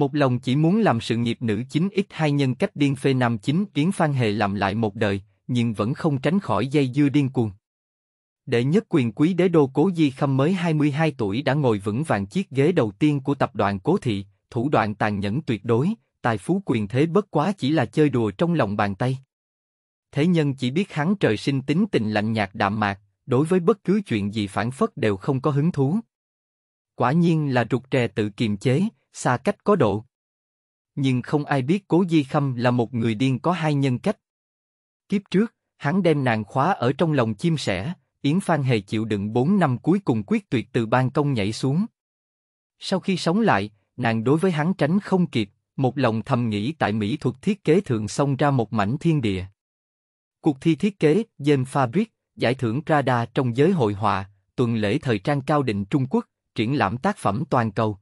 Một lòng chỉ muốn làm sự nghiệp nữ chính x hai nhân cách điên phê nam chính kiến Phan Hề làm lại một đời, nhưng vẫn không tránh khỏi dây dưa điên cuồng. Đệ nhất quyền quý đế đô Cố Di Khâm mới 22 tuổi đã ngồi vững vàng chiếc ghế đầu tiên của tập đoàn Cố Thị, thủ đoạn tàn nhẫn tuyệt đối, tài phú quyền thế bất quá chỉ là chơi đùa trong lòng bàn tay. Thế nhân chỉ biết hắn trời sinh tính tình lạnh nhạt đạm mạc, đối với bất cứ chuyện gì phản phất đều không có hứng thú. Quả nhiên là rụt trè tự kiềm chế, xa cách có độ. Nhưng không ai biết Cố Di Khâm là một người điên có hai nhân cách. Kiếp trước, hắn đem nàng khóa ở trong lòng chim sẻ, Yến Phan Hề chịu đựng 4 năm cuối cùng quyết tuyệt từ ban công nhảy xuống. Sau khi sống lại, nàng đối với hắn tránh không kịp, một lòng thầm nghĩ tại mỹ thuật thiết kế thượng xông ra một mảnh thiên địa. Cuộc thi thiết kế James Fabric, giải thưởng Prada trong giới hội họa, tuần lễ thời trang cao định Trung Quốc, triển lãm tác phẩm toàn cầu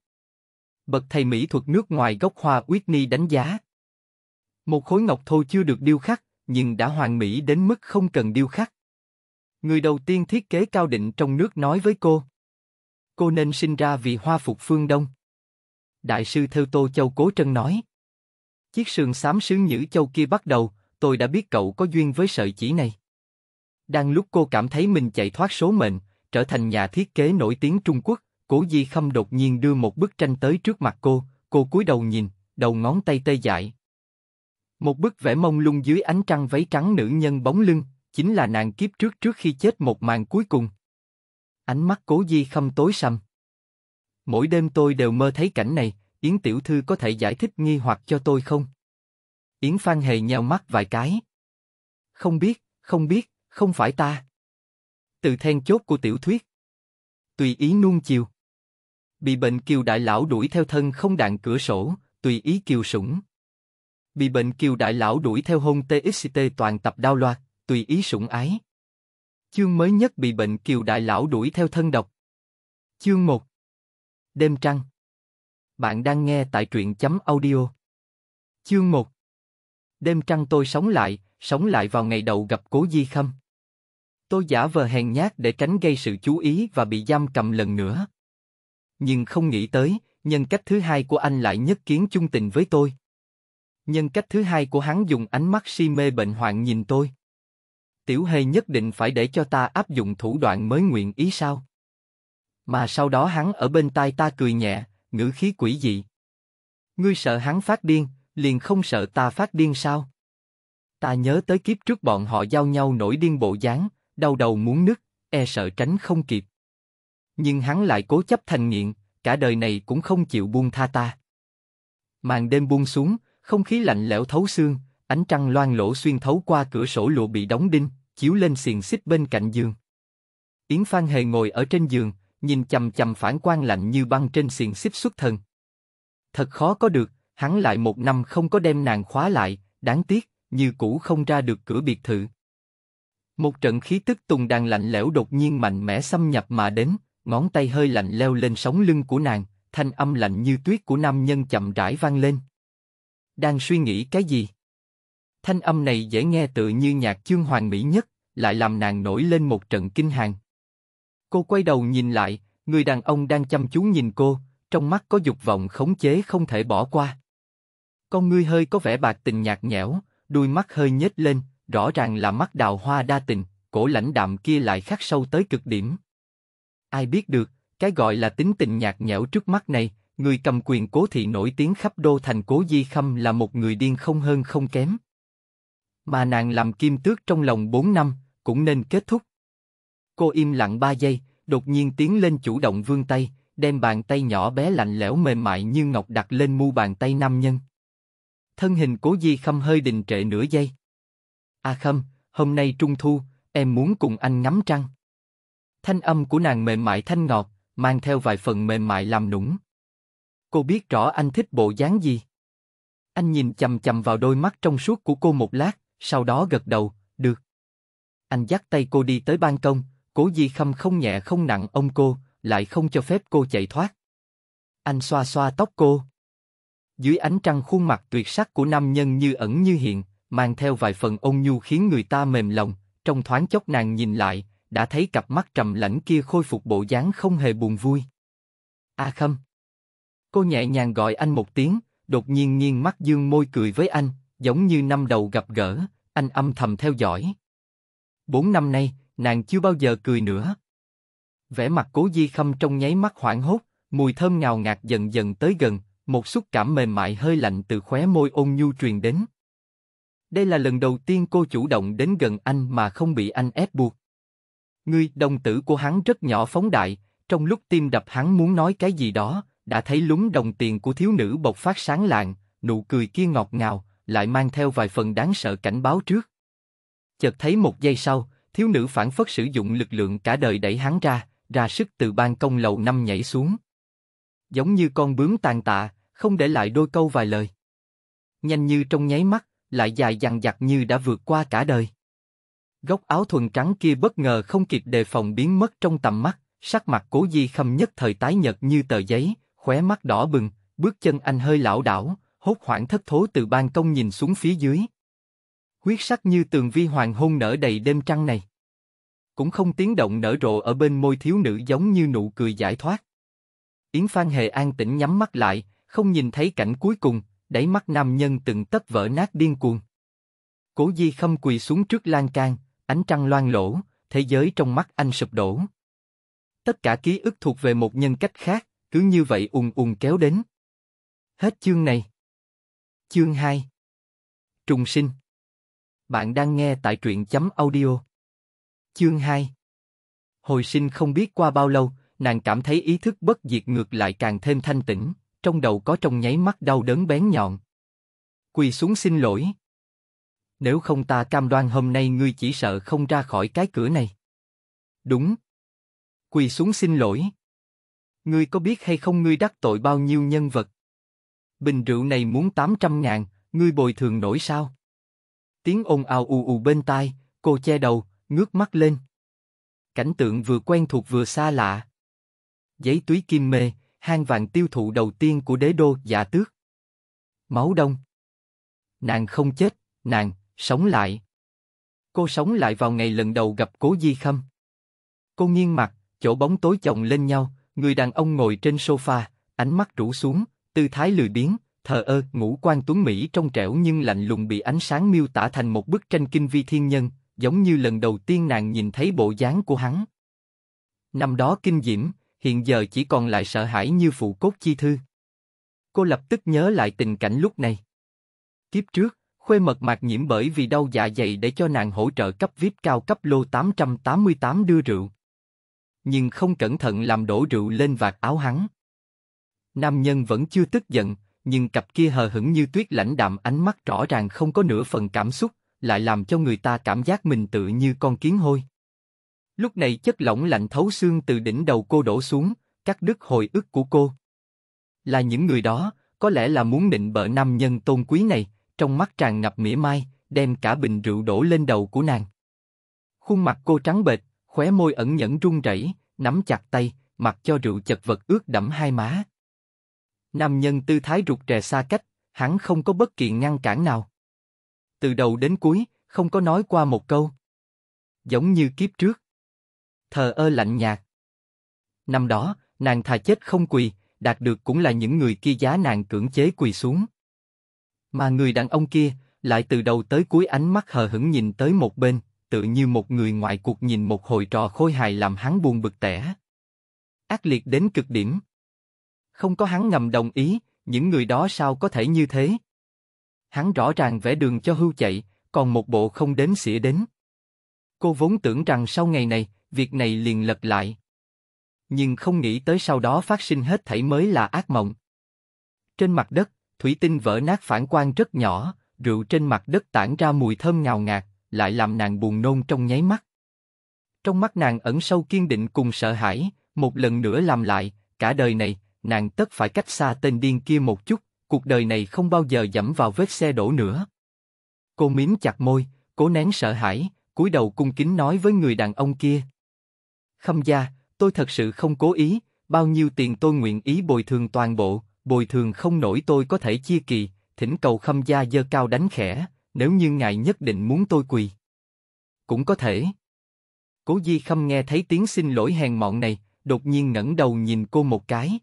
bậc thầy mỹ thuật nước ngoài gốc hoa Whitney đánh giá. Một khối ngọc thô chưa được điêu khắc, nhưng đã hoàn mỹ đến mức không cần điêu khắc. Người đầu tiên thiết kế cao định trong nước nói với cô. Cô nên sinh ra vì hoa phục phương Đông. Đại sư theo Tô Châu Cố Trân nói. Chiếc sườn xám sứ nhữ châu kia bắt đầu, tôi đã biết cậu có duyên với sợi chỉ này. Đang lúc cô cảm thấy mình chạy thoát số mệnh, trở thành nhà thiết kế nổi tiếng Trung Quốc, Cố Di Khâm đột nhiên đưa một bức tranh tới trước mặt cô, cô cúi đầu nhìn, đầu ngón tay tê dại. Một bức vẽ mông lung dưới ánh trăng váy trắng nữ nhân bóng lưng, chính là nàng kiếp trước trước khi chết một màn cuối cùng. Ánh mắt Cố Di Khâm tối sầm. Mỗi đêm tôi đều mơ thấy cảnh này, Yến Tiểu Thư có thể giải thích nghi hoặc cho tôi không? Yến Phan Hề nheo mắt vài cái. Không biết, không biết, không phải ta. Từ then chốt của tiểu thuyết. Tùy ý nuông chiều bị bệnh kiều đại lão đuổi theo thân không đạn cửa sổ, tùy ý kiều sủng. Bị bệnh kiều đại lão đuổi theo hôn TXT toàn tập đao loạt, tùy ý sủng ái. Chương mới nhất bị bệnh kiều đại lão đuổi theo thân độc. Chương 1 Đêm trăng Bạn đang nghe tại truyện chấm audio. Chương 1 Đêm trăng tôi sống lại, sống lại vào ngày đầu gặp cố di khâm. Tôi giả vờ hèn nhát để tránh gây sự chú ý và bị giam cầm lần nữa nhưng không nghĩ tới, nhân cách thứ hai của anh lại nhất kiến chung tình với tôi. Nhân cách thứ hai của hắn dùng ánh mắt si mê bệnh hoạn nhìn tôi. Tiểu hề nhất định phải để cho ta áp dụng thủ đoạn mới nguyện ý sao? Mà sau đó hắn ở bên tai ta cười nhẹ, ngữ khí quỷ dị. Ngươi sợ hắn phát điên, liền không sợ ta phát điên sao? Ta nhớ tới kiếp trước bọn họ giao nhau nổi điên bộ dáng, đau đầu muốn nứt, e sợ tránh không kịp nhưng hắn lại cố chấp thành nghiện, cả đời này cũng không chịu buông tha ta. Màn đêm buông xuống, không khí lạnh lẽo thấu xương, ánh trăng loang lỗ xuyên thấu qua cửa sổ lụa bị đóng đinh, chiếu lên xiềng xích bên cạnh giường. Yến Phan hề ngồi ở trên giường, nhìn chầm chầm phản quang lạnh như băng trên xiềng xích xuất thần. Thật khó có được, hắn lại một năm không có đem nàng khóa lại, đáng tiếc, như cũ không ra được cửa biệt thự. Một trận khí tức tùng đàn lạnh lẽo đột nhiên mạnh mẽ xâm nhập mà đến, ngón tay hơi lạnh leo lên sóng lưng của nàng, thanh âm lạnh như tuyết của nam nhân chậm rãi vang lên. Đang suy nghĩ cái gì? Thanh âm này dễ nghe tự như nhạc chương hoàng mỹ nhất, lại làm nàng nổi lên một trận kinh hoàng. Cô quay đầu nhìn lại, người đàn ông đang chăm chú nhìn cô, trong mắt có dục vọng khống chế không thể bỏ qua. Con ngươi hơi có vẻ bạc tình nhạt nhẽo, đuôi mắt hơi nhếch lên, rõ ràng là mắt đào hoa đa tình, cổ lãnh đạm kia lại khắc sâu tới cực điểm. Ai biết được, cái gọi là tính tình nhạt nhẽo trước mắt này, người cầm quyền cố thị nổi tiếng khắp đô thành cố Di Khâm là một người điên không hơn không kém. Mà nàng làm kim tước trong lòng 4 năm, cũng nên kết thúc. Cô im lặng 3 giây, đột nhiên tiến lên chủ động vươn tay, đem bàn tay nhỏ bé lạnh lẽo mềm mại như ngọc đặt lên mu bàn tay nam nhân. Thân hình cố Di Khâm hơi đình trệ nửa giây. A à Khâm, hôm nay trung thu, em muốn cùng anh ngắm trăng. Thanh âm của nàng mềm mại thanh ngọt, mang theo vài phần mềm mại làm nũng. Cô biết rõ anh thích bộ dáng gì. Anh nhìn chầm chầm vào đôi mắt trong suốt của cô một lát, sau đó gật đầu, được. Anh dắt tay cô đi tới ban công, cố di khâm không nhẹ không nặng ông cô, lại không cho phép cô chạy thoát. Anh xoa xoa tóc cô. Dưới ánh trăng khuôn mặt tuyệt sắc của nam nhân như ẩn như hiện, mang theo vài phần ôn nhu khiến người ta mềm lòng, trong thoáng chốc nàng nhìn lại, đã thấy cặp mắt trầm lãnh kia khôi phục bộ dáng không hề buồn vui. A Khâm. Cô nhẹ nhàng gọi anh một tiếng, đột nhiên nghiêng mắt dương môi cười với anh, giống như năm đầu gặp gỡ, anh âm thầm theo dõi. Bốn năm nay, nàng chưa bao giờ cười nữa. Vẻ mặt cố di khâm trong nháy mắt hoảng hốt, mùi thơm ngào ngạt dần dần tới gần, một xúc cảm mềm mại hơi lạnh từ khóe môi ôn nhu truyền đến. Đây là lần đầu tiên cô chủ động đến gần anh mà không bị anh ép buộc. Ngươi, đồng tử của hắn rất nhỏ phóng đại, trong lúc tim đập hắn muốn nói cái gì đó, đã thấy lúng đồng tiền của thiếu nữ bộc phát sáng lạng, nụ cười kia ngọt ngào, lại mang theo vài phần đáng sợ cảnh báo trước. Chợt thấy một giây sau, thiếu nữ phản phất sử dụng lực lượng cả đời đẩy hắn ra, ra sức từ ban công lầu năm nhảy xuống. Giống như con bướm tàn tạ, không để lại đôi câu vài lời. Nhanh như trong nháy mắt, lại dài dằng dặc như đã vượt qua cả đời. Góc áo thuần trắng kia bất ngờ không kịp đề phòng biến mất trong tầm mắt, sắc mặt cố di khâm nhất thời tái nhợt như tờ giấy, khóe mắt đỏ bừng, bước chân anh hơi lảo đảo, hốt hoảng thất thố từ ban công nhìn xuống phía dưới. Huyết sắc như tường vi hoàng hôn nở đầy đêm trăng này. Cũng không tiếng động nở rộ ở bên môi thiếu nữ giống như nụ cười giải thoát. Yến Phan Hề an tĩnh nhắm mắt lại, không nhìn thấy cảnh cuối cùng, đẩy mắt nam nhân từng tấc vỡ nát điên cuồng. Cố Di Khâm quỳ xuống trước lan can, Ánh trăng loang lỗ, thế giới trong mắt anh sụp đổ. Tất cả ký ức thuộc về một nhân cách khác, cứ như vậy ùn ùn kéo đến. Hết chương này. Chương 2 Trùng sinh Bạn đang nghe tại truyện chấm audio. Chương 2 Hồi sinh không biết qua bao lâu, nàng cảm thấy ý thức bất diệt ngược lại càng thêm thanh tĩnh, trong đầu có trong nháy mắt đau đớn bén nhọn. Quỳ xuống xin lỗi nếu không ta cam đoan hôm nay ngươi chỉ sợ không ra khỏi cái cửa này. Đúng. Quỳ xuống xin lỗi. Ngươi có biết hay không ngươi đắc tội bao nhiêu nhân vật? Bình rượu này muốn 800 ngàn, ngươi bồi thường nổi sao? Tiếng ồn ào ù ù bên tai, cô che đầu, ngước mắt lên. Cảnh tượng vừa quen thuộc vừa xa lạ. Giấy túi kim mê, hang vàng tiêu thụ đầu tiên của đế đô giả dạ tước. Máu đông. Nàng không chết, nàng, Sống lại. Cô sống lại vào ngày lần đầu gặp Cố Di Khâm. Cô nghiêng mặt, chỗ bóng tối chồng lên nhau, người đàn ông ngồi trên sofa, ánh mắt rũ xuống, tư thái lười biếng, thờ ơ, ngũ quan tuấn mỹ trong trẻo nhưng lạnh lùng bị ánh sáng miêu tả thành một bức tranh kinh vi thiên nhân, giống như lần đầu tiên nàng nhìn thấy bộ dáng của hắn. Năm đó kinh diễm, hiện giờ chỉ còn lại sợ hãi như phụ cốt chi thư. Cô lập tức nhớ lại tình cảnh lúc này. Kiếp trước, Khuê mật mạc nhiễm bởi vì đau dạ dày để cho nàng hỗ trợ cấp VIP cao cấp lô 888 đưa rượu. Nhưng không cẩn thận làm đổ rượu lên vạt áo hắn. Nam nhân vẫn chưa tức giận, nhưng cặp kia hờ hững như tuyết lãnh đạm ánh mắt rõ ràng không có nửa phần cảm xúc, lại làm cho người ta cảm giác mình tự như con kiến hôi. Lúc này chất lỏng lạnh thấu xương từ đỉnh đầu cô đổ xuống, cắt đứt hồi ức của cô. Là những người đó, có lẽ là muốn định bợ nam nhân tôn quý này, trong mắt tràn ngập mỉa mai, đem cả bình rượu đổ lên đầu của nàng. Khuôn mặt cô trắng bệch, khóe môi ẩn nhẫn run rẩy, nắm chặt tay, mặc cho rượu chật vật ướt đẫm hai má. Nam nhân tư thái rụt rè xa cách, hắn không có bất kỳ ngăn cản nào. Từ đầu đến cuối, không có nói qua một câu. Giống như kiếp trước. Thờ ơ lạnh nhạt. Năm đó, nàng thà chết không quỳ, đạt được cũng là những người kia giá nàng cưỡng chế quỳ xuống. Mà người đàn ông kia, lại từ đầu tới cuối ánh mắt hờ hững nhìn tới một bên, tự như một người ngoại cuộc nhìn một hồi trò khôi hài làm hắn buồn bực tẻ. Ác liệt đến cực điểm. Không có hắn ngầm đồng ý, những người đó sao có thể như thế? Hắn rõ ràng vẽ đường cho hưu chạy, còn một bộ không đến xỉa đến. Cô vốn tưởng rằng sau ngày này, việc này liền lật lại. Nhưng không nghĩ tới sau đó phát sinh hết thảy mới là ác mộng. Trên mặt đất, thủy tinh vỡ nát phản quang rất nhỏ, rượu trên mặt đất tản ra mùi thơm ngào ngạt, lại làm nàng buồn nôn trong nháy mắt. Trong mắt nàng ẩn sâu kiên định cùng sợ hãi, một lần nữa làm lại, cả đời này, nàng tất phải cách xa tên điên kia một chút, cuộc đời này không bao giờ dẫm vào vết xe đổ nữa. Cô mím chặt môi, cố nén sợ hãi, cúi đầu cung kính nói với người đàn ông kia. Khâm gia, tôi thật sự không cố ý, bao nhiêu tiền tôi nguyện ý bồi thường toàn bộ, bồi thường không nổi tôi có thể chia kỳ, thỉnh cầu khâm gia dơ cao đánh khẽ, nếu như ngài nhất định muốn tôi quỳ. Cũng có thể. Cố Di Khâm nghe thấy tiếng xin lỗi hèn mọn này, đột nhiên ngẩng đầu nhìn cô một cái.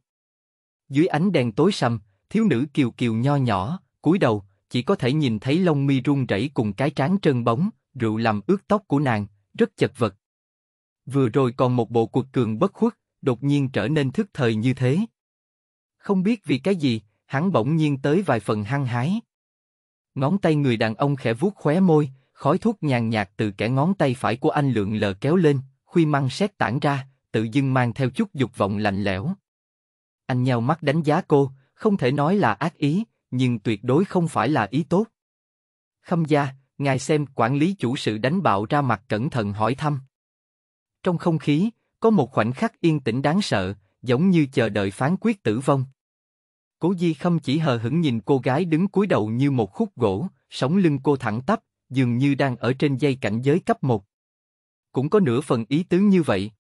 Dưới ánh đèn tối sầm, thiếu nữ kiều kiều nho nhỏ, cúi đầu, chỉ có thể nhìn thấy lông mi run rẩy cùng cái trán trơn bóng, rượu làm ướt tóc của nàng, rất chật vật. Vừa rồi còn một bộ cuộc cường bất khuất, đột nhiên trở nên thức thời như thế, không biết vì cái gì, hắn bỗng nhiên tới vài phần hăng hái. Ngón tay người đàn ông khẽ vuốt khóe môi, khói thuốc nhàn nhạt từ kẻ ngón tay phải của anh lượn lờ kéo lên, khuy măng xét tản ra, tự dưng mang theo chút dục vọng lạnh lẽo. Anh nhau mắt đánh giá cô, không thể nói là ác ý, nhưng tuyệt đối không phải là ý tốt. Khâm gia, ngài xem quản lý chủ sự đánh bạo ra mặt cẩn thận hỏi thăm. Trong không khí, có một khoảnh khắc yên tĩnh đáng sợ, giống như chờ đợi phán quyết tử vong. Cố Di Khâm chỉ hờ hững nhìn cô gái đứng cúi đầu như một khúc gỗ, sống lưng cô thẳng tắp, dường như đang ở trên dây cảnh giới cấp một. Cũng có nửa phần ý tứ như vậy.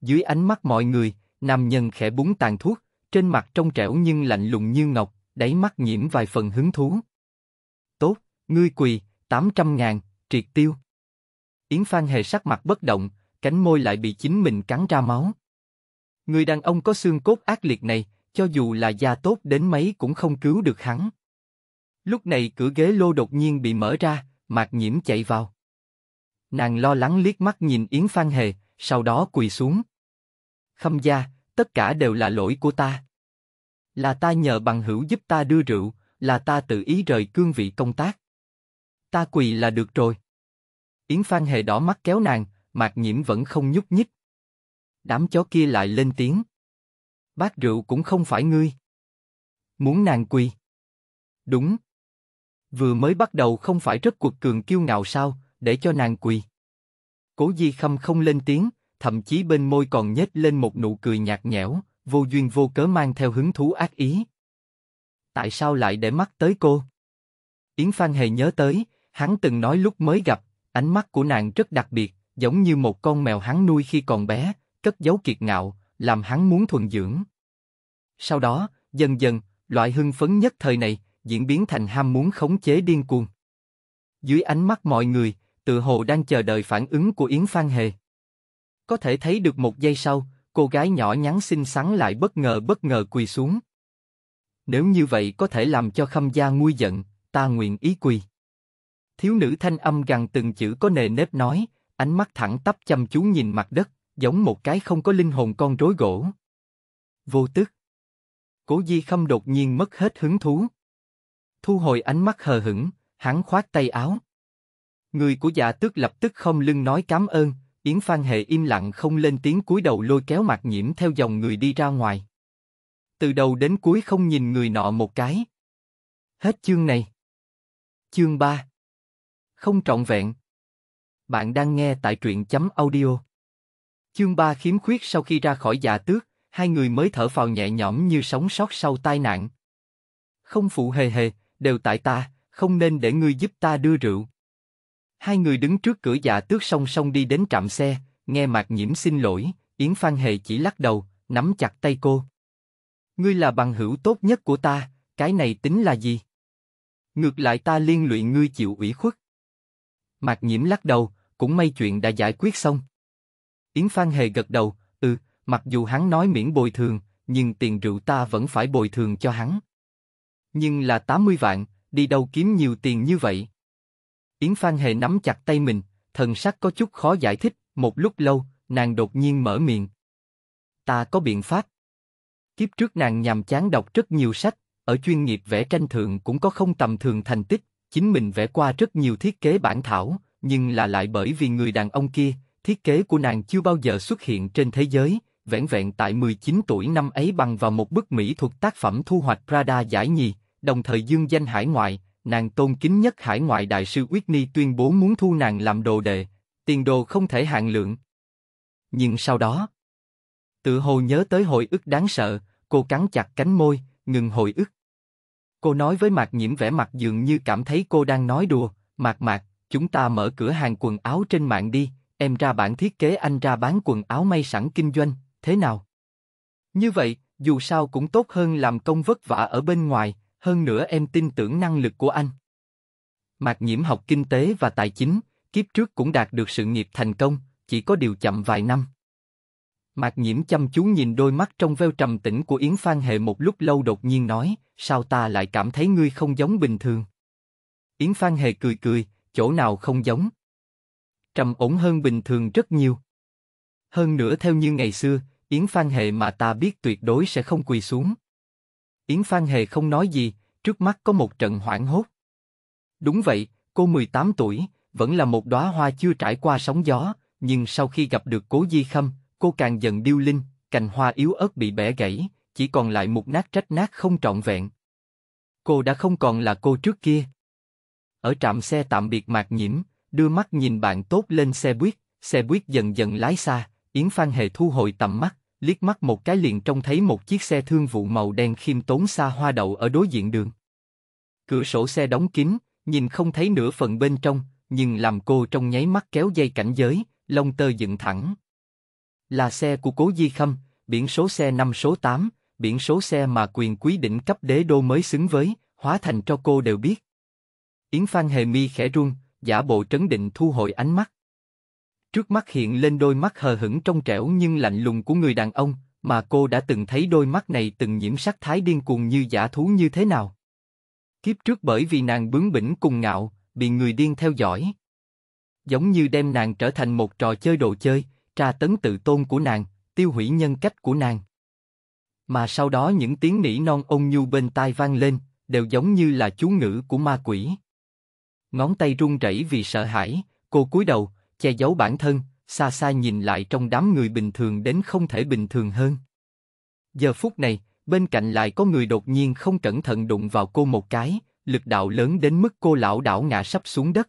Dưới ánh mắt mọi người, nam nhân khẽ búng tàn thuốc, trên mặt trong trẻo nhưng lạnh lùng như ngọc, đáy mắt nhiễm vài phần hứng thú. Tốt, ngươi quỳ, 800 ngàn, triệt tiêu. Yến Phan hề sắc mặt bất động, cánh môi lại bị chính mình cắn ra máu. Người đàn ông có xương cốt ác liệt này, cho dù là gia tốt đến mấy cũng không cứu được hắn. Lúc này cửa ghế lô đột nhiên bị mở ra, Mạc Nhiễm chạy vào. Nàng lo lắng liếc mắt nhìn Yến Phan Hề, sau đó quỳ xuống. Khâm gia, tất cả đều là lỗi của ta. Là ta nhờ bằng hữu giúp ta đưa rượu, là ta tự ý rời cương vị công tác. Ta quỳ là được rồi. Yến Phan Hề đỏ mắt kéo nàng, Mạc Nhiễm vẫn không nhúc nhích. Đám chó kia lại lên tiếng. Bát rượu cũng không phải ngươi. Muốn nàng quỳ. Đúng. Vừa mới bắt đầu không phải rất cuột cường kiêu ngạo sao, để cho nàng quỳ. Cố Di Khâm không lên tiếng, thậm chí bên môi còn nhếch lên một nụ cười nhạt nhẽo, vô duyên vô cớ mang theo hứng thú ác ý. Tại sao lại để mắt tới cô? Yến Phan hề nhớ tới, hắn từng nói lúc mới gặp, ánh mắt của nàng rất đặc biệt, giống như một con mèo hắn nuôi khi còn bé, cất giấu kiệt ngạo, làm hắn muốn thuần dưỡng. Sau đó, dần dần, loại hưng phấn nhất thời này diễn biến thành ham muốn khống chế điên cuồng. Dưới ánh mắt mọi người, tự hồ đang chờ đợi phản ứng của Yến Phan Hề. Có thể thấy được một giây sau, cô gái nhỏ nhắn xinh xắn lại bất ngờ bất ngờ quỳ xuống. Nếu như vậy có thể làm cho Khâm Gia nguôi giận, ta nguyện ý quỳ. Thiếu nữ thanh âm gằn từng chữ có nề nếp nói, ánh mắt thẳng tắp chăm chú nhìn mặt đất, giống một cái không có linh hồn con rối gỗ. Vô tức. Cố Di Khâm đột nhiên mất hết hứng thú. Thu hồi ánh mắt hờ hững, hắn khoát tay áo. Người của dạ tước lập tức không lưng nói cám ơn, Yến Phan Hệ im lặng không lên tiếng cúi đầu lôi kéo mặt nhiễm theo dòng người đi ra ngoài. Từ đầu đến cuối không nhìn người nọ một cái. Hết chương này. Chương 3 Không trọng vẹn. Bạn đang nghe tại truyện chấm audio. Chương ba khiếm khuyết sau khi ra khỏi dạ tước, hai người mới thở phào nhẹ nhõm như sống sót sau tai nạn. Không phụ hề hề, đều tại ta, không nên để ngươi giúp ta đưa rượu. Hai người đứng trước cửa dạ tước song song đi đến trạm xe, nghe Mạc Nhiễm xin lỗi, Yến Phan Hề chỉ lắc đầu, nắm chặt tay cô. Ngươi là bằng hữu tốt nhất của ta, cái này tính là gì? Ngược lại ta liên lụy ngươi chịu ủy khuất. Mạc Nhiễm lắc đầu, cũng may chuyện đã giải quyết xong. Yến Phan Hề gật đầu, ừ, mặc dù hắn nói miễn bồi thường, nhưng tiền rượu ta vẫn phải bồi thường cho hắn. Nhưng là 80 vạn, đi đâu kiếm nhiều tiền như vậy? Yến Phan Hề nắm chặt tay mình, thần sắc có chút khó giải thích, một lúc lâu, nàng đột nhiên mở miệng. Ta có biện pháp. Kiếp trước nàng nhàm chán đọc rất nhiều sách, ở chuyên nghiệp vẽ tranh thượng cũng có không tầm thường thành tích, chính mình vẽ qua rất nhiều thiết kế bản thảo, nhưng là lại bởi vì người đàn ông kia, Thiết kế của nàng chưa bao giờ xuất hiện trên thế giới, vẻn vẹn tại 19 tuổi năm ấy bằng vào một bức mỹ thuật tác phẩm thu hoạch Prada giải nhì, đồng thời dương danh hải ngoại, nàng tôn kính nhất hải ngoại đại sư Whitney tuyên bố muốn thu nàng làm đồ đệ, tiền đồ không thể hạn lượng. Nhưng sau đó, tự hồ nhớ tới hồi ức đáng sợ, cô cắn chặt cánh môi, ngừng hồi ức. Cô nói với Mạc Nhiễm vẻ mặt dường như cảm thấy cô đang nói đùa, Mạc Mạc, chúng ta mở cửa hàng quần áo trên mạng đi, em ra bản thiết kế anh ra bán quần áo may sẵn kinh doanh, thế nào? Như vậy, dù sao cũng tốt hơn làm công vất vả ở bên ngoài, hơn nữa em tin tưởng năng lực của anh. Mạc Nhiễm học kinh tế và tài chính, kiếp trước cũng đạt được sự nghiệp thành công, chỉ có điều chậm vài năm. Mạc Nhiễm chăm chú nhìn đôi mắt trong veo trầm tĩnh của Yến Phan Hệ một lúc lâu đột nhiên nói, sao ta lại cảm thấy ngươi không giống bình thường? Yến Phan Hề cười cười, chỗ nào không giống? trầm ổn hơn bình thường rất nhiều. Hơn nữa theo như ngày xưa, Yến Phan Hề mà ta biết tuyệt đối sẽ không quỳ xuống. Yến Phan Hề không nói gì, trước mắt có một trận hoảng hốt. Đúng vậy, cô 18 tuổi, vẫn là một đóa hoa chưa trải qua sóng gió, nhưng sau khi gặp được Cố Di Khâm, cô càng dần điêu linh, cành hoa yếu ớt bị bẻ gãy, chỉ còn lại một nát trách nát không trọn vẹn. Cô đã không còn là cô trước kia. Ở trạm xe tạm biệt Mạc Nhiễm, đưa mắt nhìn bạn tốt lên xe buýt, xe buýt dần dần lái xa, Yến Phan Hề thu hồi tầm mắt, liếc mắt một cái liền trông thấy một chiếc xe thương vụ màu đen khiêm tốn xa hoa đậu ở đối diện đường. Cửa sổ xe đóng kín, nhìn không thấy nửa phần bên trong, nhưng làm cô trong nháy mắt kéo dây cảnh giới, lông tơ dựng thẳng. Là xe của Cố Di Khâm, biển số xe năm số 8, biển số xe mà quyền quý định cấp đế đô mới xứng với, hóa thành cho cô đều biết. Yến Phan Hề Mi khẽ run, giả bộ trấn định thu hồi ánh mắt. Trước mắt hiện lên đôi mắt hờ hững trong trẻo nhưng lạnh lùng của người đàn ông, mà cô đã từng thấy đôi mắt này từng nhiễm sắc thái điên cuồng như giả thú như thế nào. Kiếp trước bởi vì nàng bướng bỉnh cùng ngạo, bị người điên theo dõi. Giống như đem nàng trở thành một trò chơi đồ chơi, tra tấn tự tôn của nàng, tiêu hủy nhân cách của nàng. Mà sau đó những tiếng nỉ non ôn nhu bên tai vang lên, đều giống như là chú ngữ của ma quỷ ngón tay run rẩy vì sợ hãi, cô cúi đầu, che giấu bản thân, xa xa nhìn lại trong đám người bình thường đến không thể bình thường hơn. Giờ phút này, bên cạnh lại có người đột nhiên không cẩn thận đụng vào cô một cái, lực đạo lớn đến mức cô lão đảo ngã sắp xuống đất.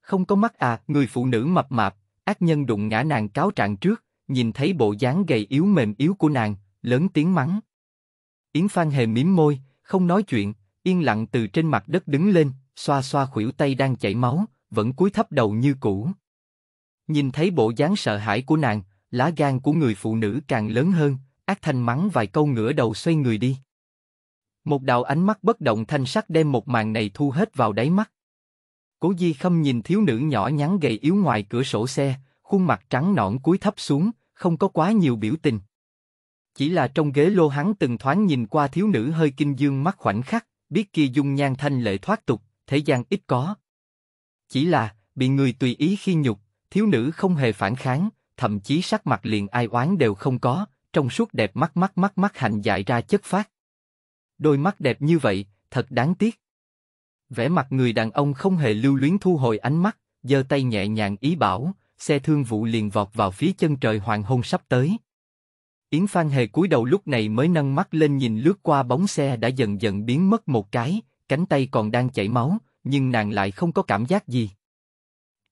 Không có mắt à, người phụ nữ mập mạp, ác nhân đụng ngã nàng cáo trạng trước, nhìn thấy bộ dáng gầy yếu mềm yếu của nàng, lớn tiếng mắng. Yến Phan hề mím môi, không nói chuyện, yên lặng từ trên mặt đất đứng lên, xoa xoa khuỷu tay đang chảy máu, vẫn cúi thấp đầu như cũ. Nhìn thấy bộ dáng sợ hãi của nàng, lá gan của người phụ nữ càng lớn hơn, ác thanh mắng vài câu ngửa đầu xoay người đi. Một đạo ánh mắt bất động thanh sắc đem một màn này thu hết vào đáy mắt. Cố Di Khâm nhìn thiếu nữ nhỏ nhắn gầy yếu ngoài cửa sổ xe, khuôn mặt trắng nõn cúi thấp xuống, không có quá nhiều biểu tình. Chỉ là trong ghế lô hắn từng thoáng nhìn qua thiếu nữ hơi kinh dương mắt khoảnh khắc, biết kia dung nhan thanh lệ thoát tục, thế gian ít có. Chỉ là, bị người tùy ý khi nhục, thiếu nữ không hề phản kháng, thậm chí sắc mặt liền ai oán đều không có, trong suốt đẹp mắt mắt mắt mắt hạnh dại ra chất phát. Đôi mắt đẹp như vậy, thật đáng tiếc. Vẻ mặt người đàn ông không hề lưu luyến thu hồi ánh mắt, giơ tay nhẹ nhàng ý bảo, xe thương vụ liền vọt vào phía chân trời hoàng hôn sắp tới. Yến Phan Hề cúi đầu lúc này mới nâng mắt lên nhìn lướt qua bóng xe đã dần dần biến mất một cái, cánh tay còn đang chảy máu, nhưng nàng lại không có cảm giác gì.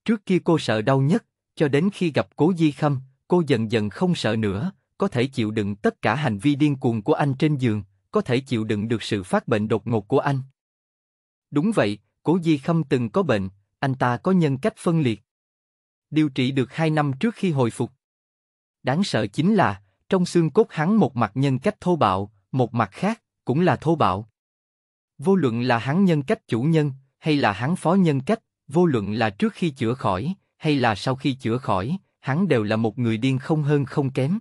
Trước kia cô sợ đau nhất, cho đến khi gặp Cố Di Khâm, cô dần dần không sợ nữa, có thể chịu đựng tất cả hành vi điên cuồng của anh trên giường, có thể chịu đựng được sự phát bệnh đột ngột của anh. Đúng vậy, Cố Di Khâm từng có bệnh, anh ta có nhân cách phân liệt. Điều trị được 2 năm trước khi hồi phục. Đáng sợ chính là, trong xương cốt hắn một mặt nhân cách thô bạo, một mặt khác, cũng là thô bạo. Vô luận là hắn nhân cách chủ nhân, hay là hắn phó nhân cách, vô luận là trước khi chữa khỏi, hay là sau khi chữa khỏi, hắn đều là một người điên không hơn không kém.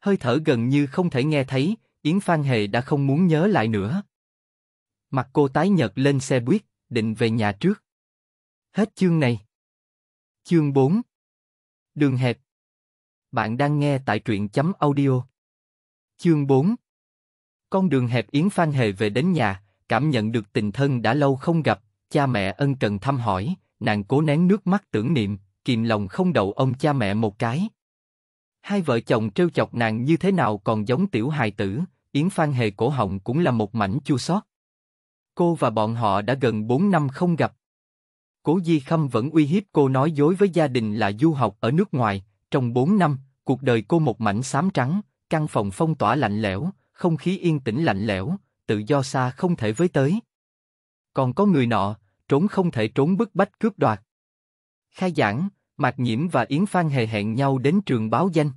Hơi thở gần như không thể nghe thấy, Yến Phan Hề đã không muốn nhớ lại nữa. Mặt cô tái nhợt lên xe buýt, định về nhà trước. Hết chương này. Chương 4 Đường hẹp Bạn đang nghe tại truyện chấm audio. Chương 4 Con đường hẹp Yến Phan Hề về đến nhà, cảm nhận được tình thân đã lâu không gặp, cha mẹ ân cần thăm hỏi, nàng cố nén nước mắt tưởng niệm, kìm lòng không đậu ông cha mẹ một cái. Hai vợ chồng trêu chọc nàng như thế nào còn giống tiểu hài tử, Yến Phan hề cổ họng cũng là một mảnh chua xót. Cô và bọn họ đã gần 4 năm không gặp. Cố Di Khâm vẫn uy hiếp cô nói dối với gia đình là du học ở nước ngoài, trong 4 năm, cuộc đời cô một mảnh xám trắng, căn phòng phong tỏa lạnh lẽo, không khí yên tĩnh lạnh lẽo, tự do xa không thể với tới. Còn có người nọ, trốn không thể trốn bức bách cướp đoạt. Khai giảng, Mạc Nhiễm và Yến Phan hề hẹn nhau đến trường báo danh.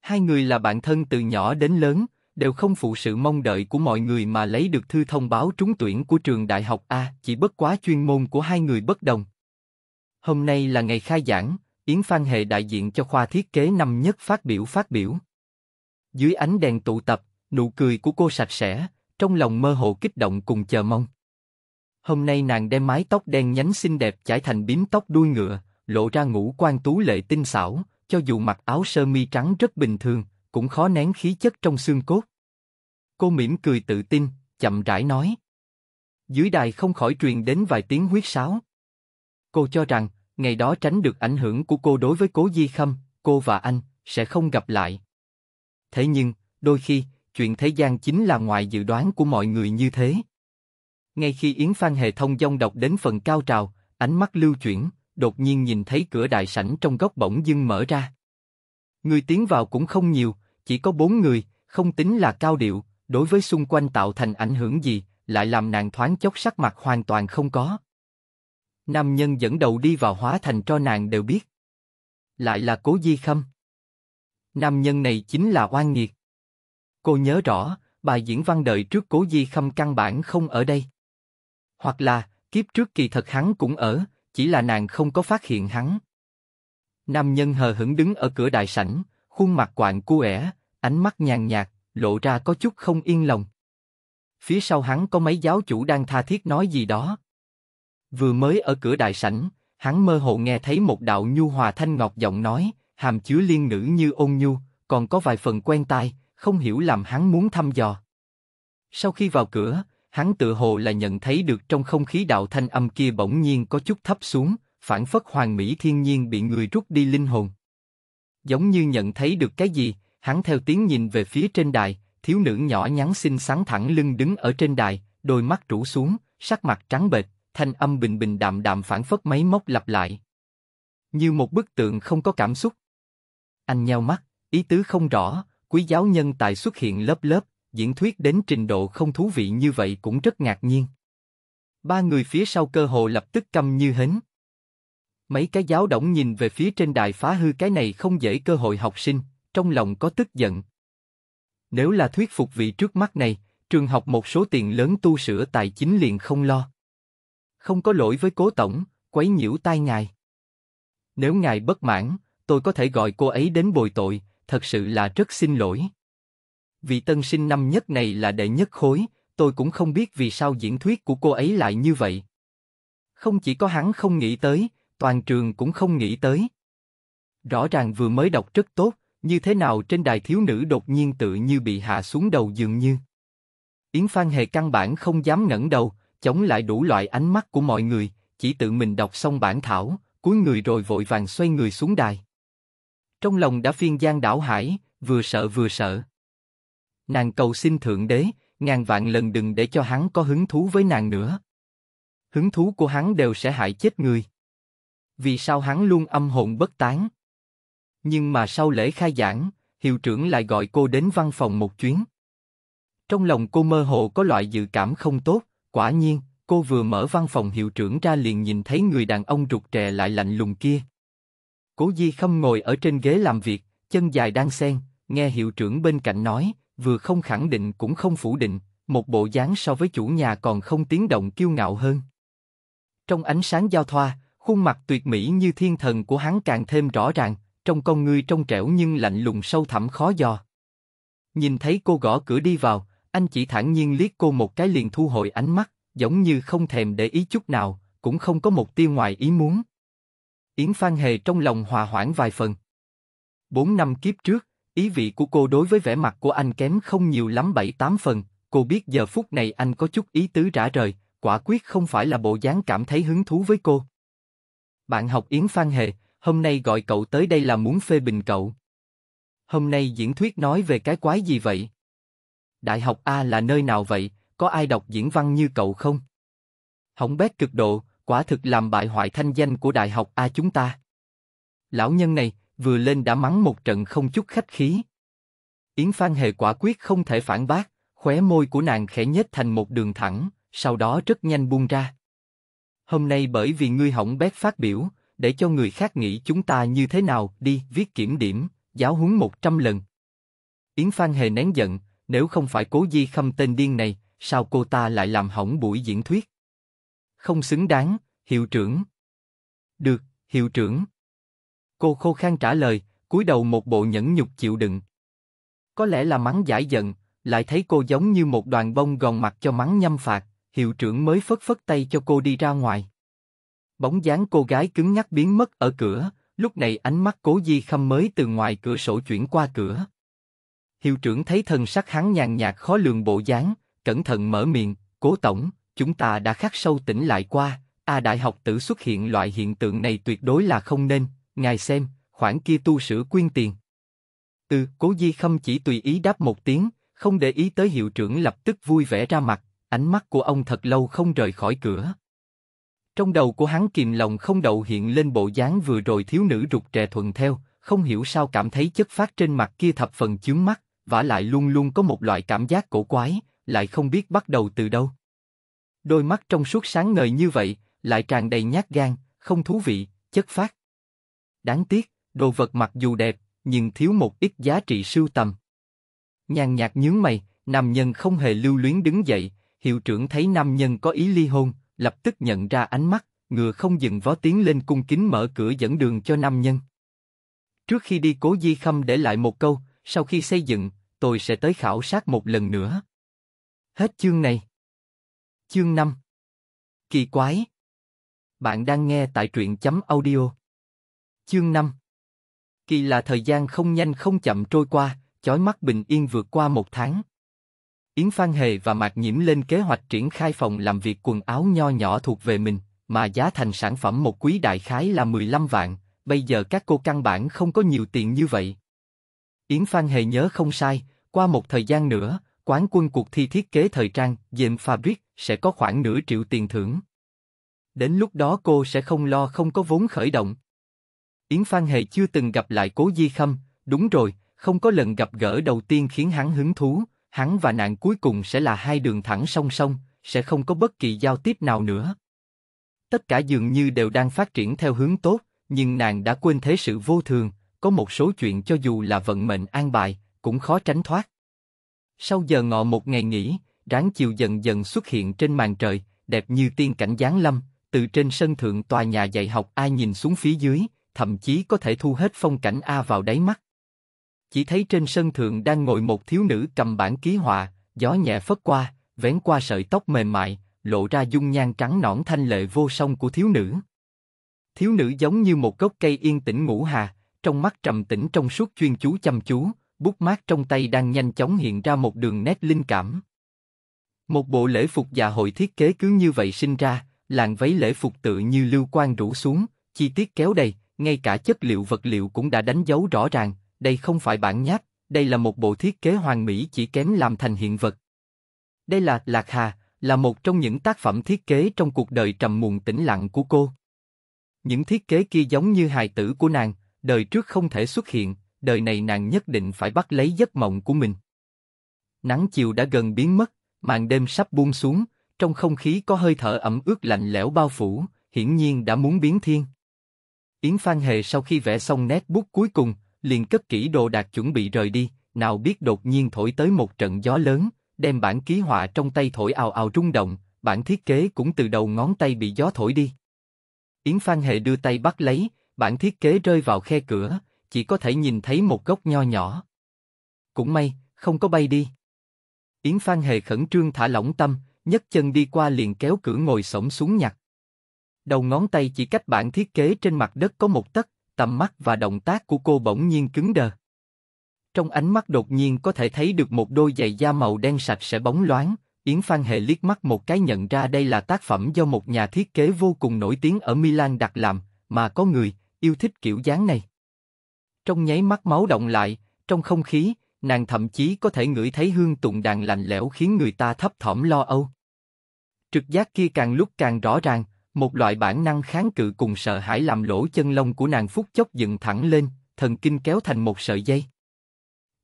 Hai người là bạn thân từ nhỏ đến lớn, đều không phụ sự mong đợi của mọi người mà lấy được thư thông báo trúng tuyển của trường đại học A, chỉ bất quá chuyên môn của hai người bất đồng. Hôm nay là ngày khai giảng, Yến Phan Hề đại diện cho khoa thiết kế năm nhất phát biểu phát biểu. Dưới ánh đèn tụ tập, nụ cười của cô sạch sẽ, trong lòng mơ hồ kích động cùng chờ mong. Hôm nay nàng đem mái tóc đen nhánh xinh đẹp chải thành bím tóc đuôi ngựa, lộ ra ngũ quan tú lệ tinh xảo, cho dù mặc áo sơ mi trắng rất bình thường, cũng khó nén khí chất trong xương cốt. Cô mỉm cười tự tin, chậm rãi nói. Dưới đài không khỏi truyền đến vài tiếng huyết sáo. Cô cho rằng, ngày đó tránh được ảnh hưởng của cô đối với cố Di Khâm, cô và anh, sẽ không gặp lại. Thế nhưng, đôi khi, chuyện thế gian chính là ngoài dự đoán của mọi người như thế. Ngay khi Yến Phan hệ thông dông đọc đến phần cao trào, ánh mắt lưu chuyển, đột nhiên nhìn thấy cửa đại sảnh trong góc bỗng dưng mở ra. Người tiến vào cũng không nhiều, chỉ có bốn người, không tính là cao điệu, đối với xung quanh tạo thành ảnh hưởng gì, lại làm nàng thoáng chốc sắc mặt hoàn toàn không có. Nam nhân dẫn đầu đi vào hóa thành cho nàng đều biết. Lại là cố di khâm. Nam nhân này chính là oan nghiệt. Cô nhớ rõ, bài diễn văn đợi trước cố di khâm căn bản không ở đây. Hoặc là, kiếp trước kỳ thật hắn cũng ở, chỉ là nàng không có phát hiện hắn. Nam nhân hờ hững đứng ở cửa đại sảnh, khuôn mặt quạng cuể, ánh mắt nhàn nhạt, lộ ra có chút không yên lòng. Phía sau hắn có mấy giáo chủ đang tha thiết nói gì đó. Vừa mới ở cửa đại sảnh, hắn mơ hồ nghe thấy một đạo nhu hòa thanh ngọt giọng nói, hàm chứa liên nữ như ôn nhu, còn có vài phần quen tai, không hiểu làm hắn muốn thăm dò. Sau khi vào cửa, hắn tự hồ là nhận thấy được trong không khí đạo thanh âm kia bỗng nhiên có chút thấp xuống, phản phất hoàng mỹ thiên nhiên bị người rút đi linh hồn. Giống như nhận thấy được cái gì, hắn theo tiếng nhìn về phía trên đài, thiếu nữ nhỏ nhắn xinh xắn thẳng lưng đứng ở trên đài, đôi mắt rũ xuống, sắc mặt trắng bệch, thanh âm bình bình đạm đạm phản phất mấy mốc lặp lại. Như một bức tượng không có cảm xúc. Anh nheo mắt, ý tứ không rõ, quý giáo nhân tài xuất hiện lớp lớp, diễn thuyết đến trình độ không thú vị như vậy cũng rất ngạc nhiên. Ba người phía sau cơ hồ lập tức câm như hến. Mấy cái giáo động nhìn về phía trên đài phá hư cái này không dễ cơ hội học sinh, trong lòng có tức giận. Nếu là thuyết phục vị trước mắt này, trường học một số tiền lớn tu sửa tài chính liền không lo. Không có lỗi với cố tổng, quấy nhiễu tai ngài. Nếu ngài bất mãn, tôi có thể gọi cô ấy đến bồi tội, thật sự là rất xin lỗi. Vị tân sinh năm nhất này là đệ nhất khối, tôi cũng không biết vì sao diễn thuyết của cô ấy lại như vậy. Không chỉ có hắn không nghĩ tới, toàn trường cũng không nghĩ tới. Rõ ràng vừa mới đọc rất tốt, như thế nào trên đài thiếu nữ đột nhiên tự như bị hạ xuống đầu dường như. Yến Phan Hề căn bản không dám ngẩng đầu, chống lại đủ loại ánh mắt của mọi người, chỉ tự mình đọc xong bản thảo, cuối người rồi vội vàng xoay người xuống đài. Trong lòng đã phiên gian đảo hải, vừa sợ vừa sợ. Nàng cầu xin Thượng Đế, ngàn vạn lần đừng để cho hắn có hứng thú với nàng nữa. Hứng thú của hắn đều sẽ hại chết người. Vì sao hắn luôn âm hồn bất tán? Nhưng mà sau lễ khai giảng, hiệu trưởng lại gọi cô đến văn phòng một chuyến. Trong lòng cô mơ hồ có loại dự cảm không tốt, quả nhiên, cô vừa mở văn phòng hiệu trưởng ra liền nhìn thấy người đàn ông rụt rè lại lạnh lùng kia, Cố Di Khâm ngồi ở trên ghế làm việc, chân dài đang sen, nghe hiệu trưởng bên cạnh nói, vừa không khẳng định cũng không phủ định, một bộ dáng so với chủ nhà còn không tiếng động kiêu ngạo hơn. Trong ánh sáng giao thoa, khuôn mặt tuyệt mỹ như thiên thần của hắn càng thêm rõ ràng, trong con ngươi trong trẻo nhưng lạnh lùng sâu thẳm khó dò. Nhìn thấy cô gõ cửa đi vào, anh chỉ thản nhiên liếc cô một cái liền thu hồi ánh mắt, giống như không thèm để ý chút nào, cũng không có một tia ngoài ý muốn. Yến Phan Hề trong lòng hòa hoãn vài phần. Bốn năm kiếp trước, ý vị của cô đối với vẻ mặt của anh kém không nhiều lắm bảy tám phần, cô biết giờ phút này anh có chút ý tứ rã rời, quả quyết không phải là bộ dáng cảm thấy hứng thú với cô. Bạn học Yến Phan Hề, hôm nay gọi cậu tới đây là muốn phê bình cậu. Hôm nay diễn thuyết nói về cái quái gì vậy? Đại học A là nơi nào vậy, có ai đọc diễn văn như cậu không? Hỏng bét cực độ, quả thực làm bại hoại thanh danh của đại học A chúng ta. Lão nhân này, vừa lên đã mắng một trận không chút khách khí. Yến Phan Hề quả quyết không thể phản bác, khóe môi của nàng khẽ nhếch thành một đường thẳng, sau đó rất nhanh buông ra. Hôm nay bởi vì ngươi hỏng bét phát biểu, để cho người khác nghĩ chúng ta như thế nào, đi, viết kiểm điểm, giáo huấn một trăm lần. Yến Phan Hề nén giận, nếu không phải cố di khâm tên điên này, sao cô ta lại làm hỏng buổi diễn thuyết? không xứng đáng, hiệu trưởng. Được, hiệu trưởng. Cô khô khan trả lời, cúi đầu một bộ nhẫn nhục chịu đựng. Có lẽ là mắng giải giận, lại thấy cô giống như một đoàn bông gòn mặt cho mắng nhâm phạt, hiệu trưởng mới phất phất tay cho cô đi ra ngoài. Bóng dáng cô gái cứng nhắc biến mất ở cửa, lúc này ánh mắt cố di khâm mới từ ngoài cửa sổ chuyển qua cửa. Hiệu trưởng thấy thần sắc hắn nhàn nhạt khó lường bộ dáng, cẩn thận mở miệng, cố tổng, chúng ta đã khắc sâu tỉnh lại qua, a đại học tử xuất hiện loại hiện tượng này tuyệt đối là không nên, ngài xem, khoản kia tu sửa quyên tiền. Ừ, cố di khâm chỉ tùy ý đáp một tiếng, không để ý tới hiệu trưởng lập tức vui vẻ ra mặt, ánh mắt của ông thật lâu không rời khỏi cửa. Trong đầu của hắn kìm lòng không đậu hiện lên bộ dáng vừa rồi thiếu nữ rụt rè thuần theo, không hiểu sao cảm thấy chất phát trên mặt kia thập phần chướng mắt, vả lại luôn luôn có một loại cảm giác cổ quái, lại không biết bắt đầu từ đâu. Đôi mắt trong suốt sáng ngời như vậy, lại tràn đầy nhát gan, không thú vị, chất phát. Đáng tiếc, đồ vật mặc dù đẹp, nhưng thiếu một ít giá trị sưu tầm. Nhàn nhạt nhướng mày, nam nhân không hề lưu luyến đứng dậy, hiệu trưởng thấy nam nhân có ý ly hôn, lập tức nhận ra ánh mắt, ngựa không dừng vó tiến lên cung kính mở cửa dẫn đường cho nam nhân. Trước khi đi cố Di Khâm để lại một câu, sau khi xây dựng, tôi sẽ tới khảo sát một lần nữa. Hết chương này. Chương 5 Kỳ quái Bạn đang nghe tại truyện chấm audio Chương 5 Kỳ là thời gian không nhanh không chậm trôi qua, chói mắt bình yên vượt qua một tháng. Yến Phan Hề và Mạc Nhiễm lên kế hoạch triển khai phòng làm việc quần áo nho nhỏ thuộc về mình, mà giá thành sản phẩm một quý đại khái là 15 vạn, bây giờ các cô căn bản không có nhiều tiền như vậy. Yến Phan Hề nhớ không sai, qua một thời gian nữa, quán quân cuộc thi thiết kế thời trang, Dệm Fabric sẽ có khoảng nửa triệu tiền thưởng. Đến lúc đó cô sẽ không lo không có vốn khởi động. Yến Phan Hề chưa từng gặp lại Cố Di Khâm, đúng rồi, không có lần gặp gỡ đầu tiên khiến hắn hứng thú, hắn và nàng cuối cùng sẽ là hai đường thẳng song song, sẽ không có bất kỳ giao tiếp nào nữa. Tất cả dường như đều đang phát triển theo hướng tốt, nhưng nàng đã quên thế sự vô thường, có một số chuyện cho dù là vận mệnh an bài, cũng khó tránh thoát. Sau giờ ngọ một ngày nghỉ, ráng chiều dần dần xuất hiện trên màn trời, đẹp như tiên cảnh giáng lâm, từ trên sân thượng tòa nhà dạy học ai nhìn xuống phía dưới, thậm chí có thể thu hết phong cảnh A vào đáy mắt. Chỉ thấy trên sân thượng đang ngồi một thiếu nữ cầm bản ký họa, gió nhẹ phất qua, vén qua sợi tóc mềm mại, lộ ra dung nhan trắng nõn thanh lệ vô song của thiếu nữ. Thiếu nữ giống như một gốc cây yên tĩnh ngũ hà, trong mắt trầm tĩnh trong suốt chuyên chú chăm chú, bút mát trong tay đang nhanh chóng hiện ra một đường nét linh cảm. Một bộ lễ phục dạ hội thiết kế cứ như vậy sinh ra, làng váy lễ phục tự như lưu quan rủ xuống, chi tiết kéo đầy, ngay cả chất liệu vật liệu cũng đã đánh dấu rõ ràng, đây không phải bản nháp, đây là một bộ thiết kế hoàn mỹ chỉ kém làm thành hiện vật. Đây là Lạc Hà, là một trong những tác phẩm thiết kế trong cuộc đời trầm muộn tĩnh lặng của cô. Những thiết kế kia giống như hài tử của nàng, đời trước không thể xuất hiện, đời này nàng nhất định phải bắt lấy giấc mộng của mình. Nắng chiều đã gần biến mất, màn đêm sắp buông xuống, trong không khí có hơi thở ẩm ướt lạnh lẽo bao phủ, hiển nhiên đã muốn biến thiên. Yến Phan Hề sau khi vẽ xong nét bút cuối cùng, liền cất kỹ đồ đạc chuẩn bị rời đi, nào biết đột nhiên thổi tới một trận gió lớn, đem bản ký họa trong tay thổi ào ào rung động, bản thiết kế cũng từ đầu ngón tay bị gió thổi đi. Yến Phan Hề đưa tay bắt lấy, bản thiết kế rơi vào khe cửa, chỉ có thể nhìn thấy một góc nho nhỏ. Cũng may, không có bay đi. Yến Phan Hề khẩn trương thả lỏng tâm, nhấc chân đi qua liền kéo cửa ngồi sổng xuống nhặt. Đầu ngón tay chỉ cách bản thiết kế trên mặt đất có một tấc, tầm mắt và động tác của cô bỗng nhiên cứng đờ. Trong ánh mắt đột nhiên có thể thấy được một đôi giày da màu đen sạch sẽ bóng loáng, Yến Phan hề liếc mắt một cái nhận ra đây là tác phẩm do một nhà thiết kế vô cùng nổi tiếng ở Milan đặt làm, mà có người yêu thích kiểu dáng này. Trong nháy mắt máu động lại, trong không khí, nàng thậm chí có thể ngửi thấy hương tụng đàn lạnh lẽo khiến người ta thấp thỏm lo âu. Trực giác kia càng lúc càng rõ ràng, một loại bản năng kháng cự cùng sợ hãi làm lỗ chân lông của nàng phút chốc dựng thẳng lên, thần kinh kéo thành một sợi dây.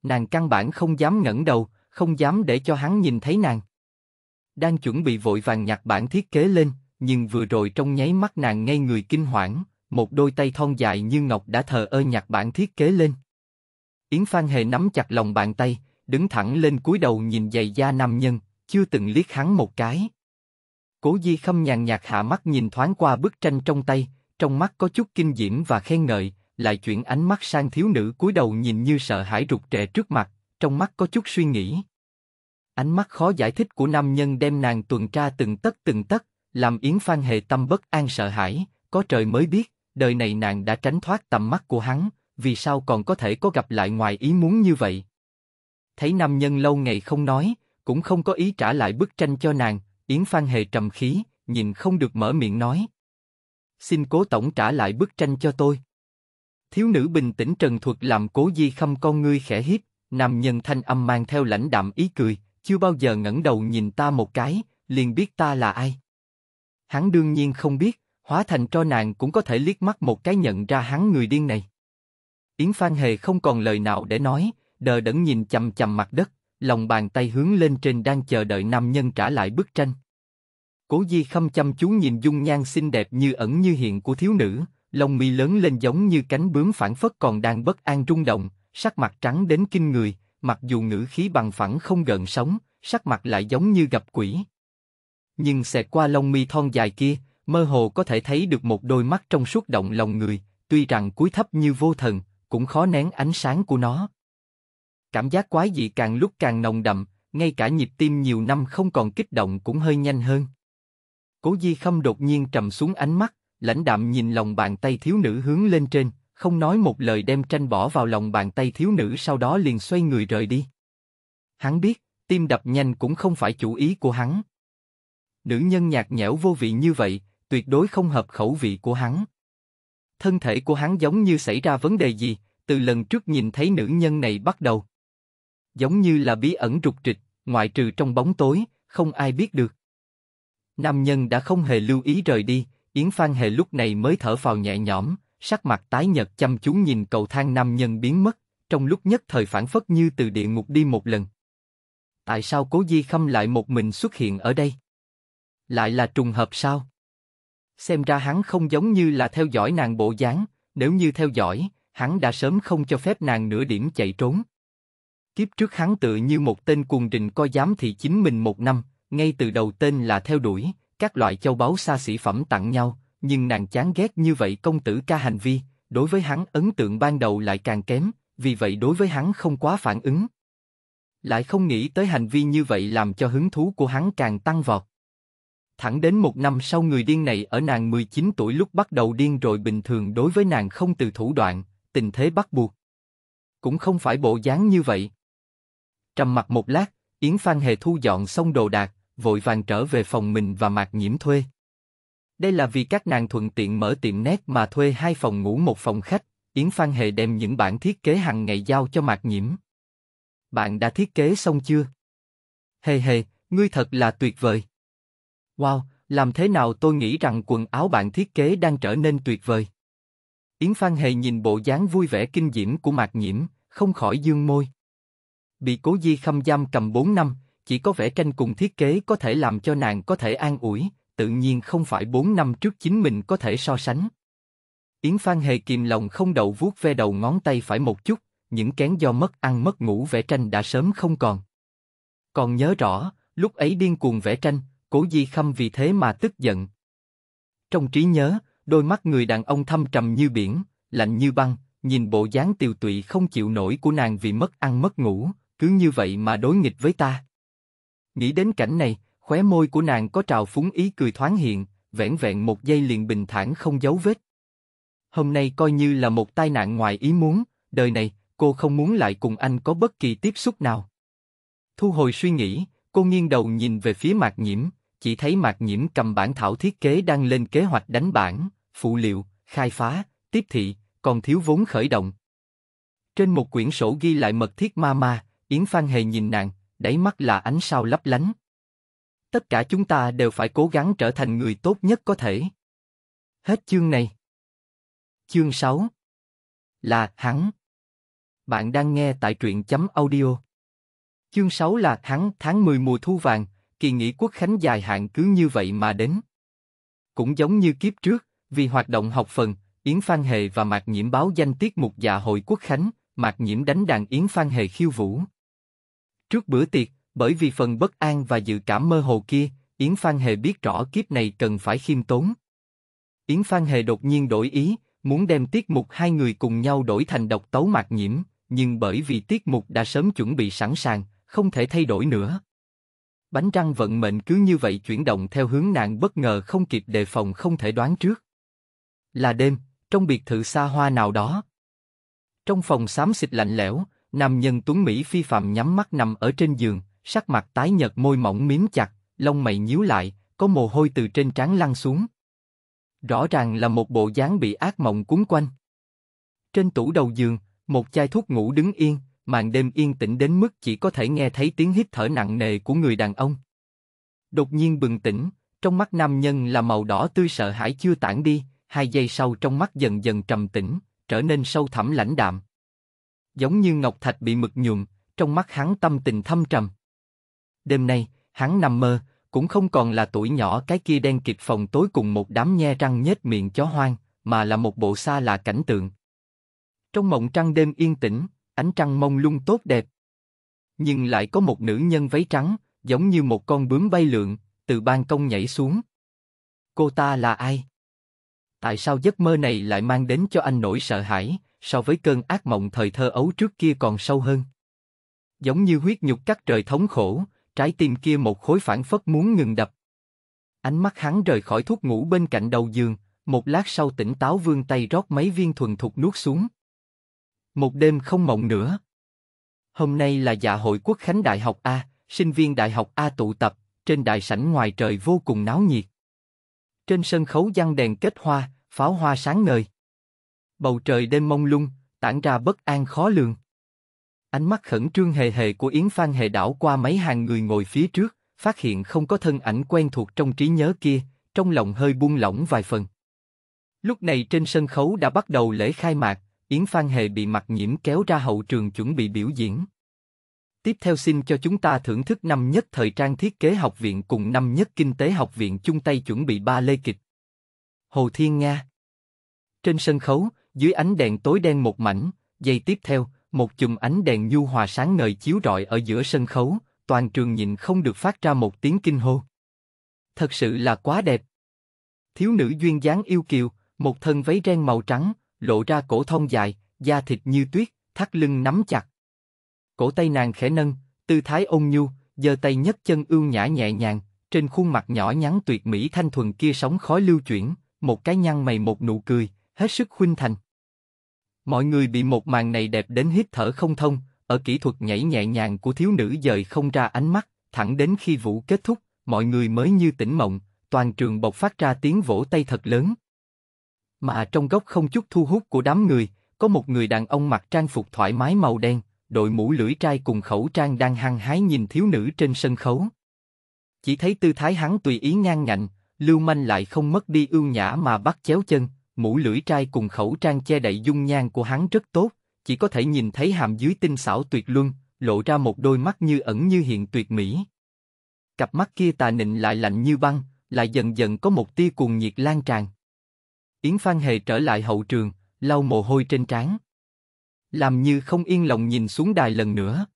Nàng căn bản không dám ngẩng đầu, không dám để cho hắn nhìn thấy nàng. Đang chuẩn bị vội vàng nhặt bản thiết kế lên, nhưng vừa rồi trong nháy mắt nàng ngay người kinh hoảng, một đôi tay thon dài như ngọc đã thờ ơ nhặt bản thiết kế lên. Yến Phan Hề nắm chặt lòng bàn tay, đứng thẳng lên cúi đầu nhìn giày da nam nhân, chưa từng liếc hắn một cái. Cố Di Khâm nhàn nhạt hạ mắt nhìn thoáng qua bức tranh trong tay, trong mắt có chút kinh diễm và khen ngợi, lại chuyển ánh mắt sang thiếu nữ cúi đầu nhìn như sợ hãi rụt rè trước mặt, trong mắt có chút suy nghĩ. Ánh mắt khó giải thích của nam nhân đem nàng tuần tra từng tấc từng tấc, làm Yến Phan Hề tâm bất an sợ hãi, có trời mới biết, đời này nàng đã tránh thoát tầm mắt của hắn, vì sao còn có thể có gặp lại ngoài ý muốn như vậy? Thấy nam nhân lâu ngày không nói, cũng không có ý trả lại bức tranh cho nàng, Yến Phan Hề trầm khí, nhìn không được mở miệng nói. Xin cố tổng trả lại bức tranh cho tôi. Thiếu nữ bình tĩnh trần thuật làm cố di khâm con ngươi khẽ hiếp, nam nhân thanh âm mang theo lãnh đạm ý cười, chưa bao giờ ngẩng đầu nhìn ta một cái, liền biết ta là ai. Hắn đương nhiên không biết, hóa thành cho nàng cũng có thể liếc mắt một cái nhận ra hắn người điên này. Yến Phan Hề không còn lời nào để nói, đờ đẫn nhìn chầm chầm mặt đất, lòng bàn tay hướng lên trên đang chờ đợi nam nhân trả lại bức tranh. Cố Di Khâm chăm chú nhìn dung nhan xinh đẹp như ẩn như hiện của thiếu nữ, lông mi lớn lên giống như cánh bướm phản phất còn đang bất an rung động, sắc mặt trắng đến kinh người, mặc dù ngữ khí bằng phẳng không gợn sóng, sắc mặt lại giống như gặp quỷ. Nhưng xẹt qua lông mi thon dài kia, mơ hồ có thể thấy được một đôi mắt trong suốt động lòng người, tuy rằng cúi thấp như vô thần, cũng khó nén ánh sáng của nó. Cảm giác quái dị càng lúc càng nồng đậm, ngay cả nhịp tim nhiều năm không còn kích động cũng hơi nhanh hơn. Cố Di Khâm đột nhiên trầm xuống ánh mắt, lãnh đạm nhìn lòng bàn tay thiếu nữ hướng lên trên, không nói một lời đem tranh bỏ vào lòng bàn tay thiếu nữ sau đó liền xoay người rời đi. Hắn biết, tim đập nhanh cũng không phải chủ ý của hắn. Nữ nhân nhạt nhẽo vô vị như vậy, tuyệt đối không hợp khẩu vị của hắn thân thể của hắn giống như xảy ra vấn đề gì, từ lần trước nhìn thấy nữ nhân này bắt đầu. Giống như là bí ẩn rụt trịch, ngoại trừ trong bóng tối, không ai biết được. Nam nhân đã không hề lưu ý rời đi, Yến Phan Hề lúc này mới thở phào nhẹ nhõm, sắc mặt tái nhợt chăm chú nhìn cầu thang nam nhân biến mất, trong lúc nhất thời phản phất như từ địa ngục đi một lần. Tại sao Cố Di Khâm lại một mình xuất hiện ở đây? Lại là trùng hợp sao? Xem ra hắn không giống như là theo dõi nàng bộ dáng, nếu như theo dõi, hắn đã sớm không cho phép nàng nửa điểm chạy trốn. Kiếp trước hắn tự như một tên cuồng rình coi giám thị chính mình một năm, ngay từ đầu tên là theo đuổi, các loại châu báu xa xỉ phẩm tặng nhau, nhưng nàng chán ghét như vậy công tử ca hành vi, đối với hắn ấn tượng ban đầu lại càng kém, vì vậy đối với hắn không quá phản ứng. Lại không nghĩ tới hành vi như vậy làm cho hứng thú của hắn càng tăng vọt. Thẳng đến một năm sau người điên này ở nàng 19 tuổi lúc bắt đầu điên rồi bình thường đối với nàng không từ thủ đoạn, tình thế bắt buộc. Cũng không phải bộ dáng như vậy. Trầm mặt một lát, Yến Phan Hề thu dọn xong đồ đạc, vội vàng trở về phòng mình và mạc nhiễm thuê. Đây là vì các nàng thuận tiện mở tiệm nét mà thuê hai phòng ngủ một phòng khách, Yến Phan Hề đem những bản thiết kế hàng ngày giao cho mạc nhiễm. Bạn đã thiết kế xong chưa? Hề hề, ngươi thật là tuyệt vời. Wow, làm thế nào tôi nghĩ rằng quần áo bạn thiết kế đang trở nên tuyệt vời. Yến Phan Hề nhìn bộ dáng vui vẻ kinh diễm của Mạc Nhiễm, không khỏi dương môi. Bị cố di khâm giam cầm 4 năm, chỉ có vẽ tranh cùng thiết kế có thể làm cho nàng có thể an ủi, tự nhiên không phải 4 năm trước chính mình có thể so sánh. Yến Phan Hề kìm lòng không đậu vuốt ve đầu ngón tay phải một chút, những kén do mất ăn mất ngủ vẽ tranh đã sớm không còn. Còn nhớ rõ, lúc ấy điên cuồng vẽ tranh, Cố Di Khâm vì thế mà tức giận. Trong trí nhớ, đôi mắt người đàn ông thâm trầm như biển, lạnh như băng, nhìn bộ dáng tiều tụy không chịu nổi của nàng vì mất ăn mất ngủ, cứ như vậy mà đối nghịch với ta. Nghĩ đến cảnh này, khóe môi của nàng có trào phúng ý cười thoáng hiện, vẻn vẹn một giây liền bình thản không giấu vết. Hôm nay coi như là một tai nạn ngoài ý muốn, đời này, cô không muốn lại cùng anh có bất kỳ tiếp xúc nào. Thu hồi suy nghĩ, cô nghiêng đầu nhìn về phía mạc nhiễm, chỉ thấy mạc nhiễm cầm bản thảo thiết kế đang lên kế hoạch đánh bản, phụ liệu, khai phá, tiếp thị, còn thiếu vốn khởi động. Trên một quyển sổ ghi lại mật thiết ma ma, Yến Phan Hề nhìn nàng, đáy mắt là ánh sao lấp lánh. Tất cả chúng ta đều phải cố gắng trở thành người tốt nhất có thể. Hết chương này. Chương 6 Là hắn. Bạn đang nghe tại truyện chấm audio. Chương 6 là hắn tháng 10 mùa thu vàng, kỳ nghỉ quốc khánh dài hạn cứ như vậy mà đến. Cũng giống như kiếp trước, vì hoạt động học phần, Yến Phan Hề và Mạc Nhiễm báo danh tiết mục dạ hội quốc khánh, Mạc Nhiễm đánh đàn Yến Phan Hề khiêu vũ. Trước bữa tiệc, bởi vì phần bất an và dự cảm mơ hồ kia, Yến Phan Hề biết rõ kiếp này cần phải khiêm tốn. Yến Phan Hề đột nhiên đổi ý, muốn đem tiết mục hai người cùng nhau đổi thành độc tấu Mạc Nhiễm, nhưng bởi vì tiết mục đã sớm chuẩn bị sẵn sàng, không thể thay đổi nữa bánh răng vận mệnh cứ như vậy chuyển động theo hướng nàng bất ngờ không kịp đề phòng không thể đoán trước. Là đêm, trong biệt thự xa hoa nào đó. Trong phòng xám xịt lạnh lẽo, nam nhân tuấn Mỹ phi phàm nhắm mắt nằm ở trên giường, sắc mặt tái nhợt môi mỏng miếm chặt, lông mày nhíu lại, có mồ hôi từ trên trán lăn xuống. Rõ ràng là một bộ dáng bị ác mộng cuốn quanh. Trên tủ đầu giường, một chai thuốc ngủ đứng yên, màn đêm yên tĩnh đến mức chỉ có thể nghe thấy tiếng hít thở nặng nề của người đàn ông. Đột nhiên bừng tỉnh, trong mắt nam nhân là màu đỏ tươi sợ hãi chưa tản đi, hai giây sau trong mắt dần dần trầm tĩnh, trở nên sâu thẳm lãnh đạm. Giống như ngọc thạch bị mực nhuộm, trong mắt hắn tâm tình thâm trầm. Đêm nay, hắn nằm mơ, cũng không còn là tuổi nhỏ cái kia đen kịt phòng tối cùng một đám nhe răng nhếch miệng chó hoang, mà là một bộ xa lạ cảnh tượng. Trong mộng trăng đêm yên tĩnh, ánh trăng mông lung tốt đẹp. Nhưng lại có một nữ nhân váy trắng, giống như một con bướm bay lượn, từ ban công nhảy xuống. Cô ta là ai? Tại sao giấc mơ này lại mang đến cho anh nỗi sợ hãi, so với cơn ác mộng thời thơ ấu trước kia còn sâu hơn? Giống như huyết nhục cắt trời thống khổ, trái tim kia một khối phản phất muốn ngừng đập. Ánh mắt hắn rời khỏi thuốc ngủ bên cạnh đầu giường, một lát sau tỉnh táo vươn tay rót mấy viên thuần thục nuốt xuống. Một đêm không mộng nữa. Hôm nay là dạ hội quốc khánh đại học A, sinh viên đại học A tụ tập, trên đại sảnh ngoài trời vô cùng náo nhiệt. Trên sân khấu giăng đèn kết hoa, pháo hoa sáng ngời. Bầu trời đêm mông lung, tản ra bất an khó lường. Ánh mắt khẩn trương hề hề của Yến Phan hề đảo qua mấy hàng người ngồi phía trước, phát hiện không có thân ảnh quen thuộc trong trí nhớ kia, trong lòng hơi buông lỏng vài phần. Lúc này trên sân khấu đã bắt đầu lễ khai mạc, Yến Phan Hề bị mặt nhiễm kéo ra hậu trường chuẩn bị biểu diễn. Tiếp theo xin cho chúng ta thưởng thức năm nhất thời trang thiết kế học viện cùng năm nhất kinh tế học viện chung tay chuẩn bị ba lê kịch. Hồ Thiên Nga Trên sân khấu, dưới ánh đèn tối đen một mảnh, giây tiếp theo, một chùm ánh đèn nhu hòa sáng ngời chiếu rọi ở giữa sân khấu, toàn trường nhìn không được phát ra một tiếng kinh hô. Thật sự là quá đẹp. Thiếu nữ duyên dáng yêu kiều, một thân váy ren màu trắng, lộ ra cổ thông dài, da thịt như tuyết, thắt lưng nắm chặt. Cổ tay nàng khẽ nâng, tư thái ôn nhu, giơ tay nhấc chân ưu nhã nhẹ nhàng, trên khuôn mặt nhỏ nhắn tuyệt mỹ thanh thuần kia sóng khói lưu chuyển, một cái nhăn mày một nụ cười, hết sức khuynh thành. Mọi người bị một màn này đẹp đến hít thở không thông, ở kỹ thuật nhảy nhẹ nhàng của thiếu nữ dời không ra ánh mắt, thẳng đến khi vũ kết thúc, mọi người mới như tỉnh mộng, toàn trường bộc phát ra tiếng vỗ tay thật lớn, mà trong góc không chút thu hút của đám người, có một người đàn ông mặc trang phục thoải mái màu đen, đội mũ lưỡi trai cùng khẩu trang đang hăng hái nhìn thiếu nữ trên sân khấu. Chỉ thấy tư thái hắn tùy ý ngang ngạnh, lưu manh lại không mất đi ưu nhã mà bắt chéo chân, mũ lưỡi trai cùng khẩu trang che đậy dung nhan của hắn rất tốt, chỉ có thể nhìn thấy hàm dưới tinh xảo tuyệt luân, lộ ra một đôi mắt như ẩn như hiện tuyệt mỹ. Cặp mắt kia tà nịnh lại lạnh như băng, lại dần dần có một tia cuồng nhiệt lan tràn. Yến Phan Hề trở lại hậu trường, lau mồ hôi trên trán. Làm như không yên lòng nhìn xuống đài lần nữa.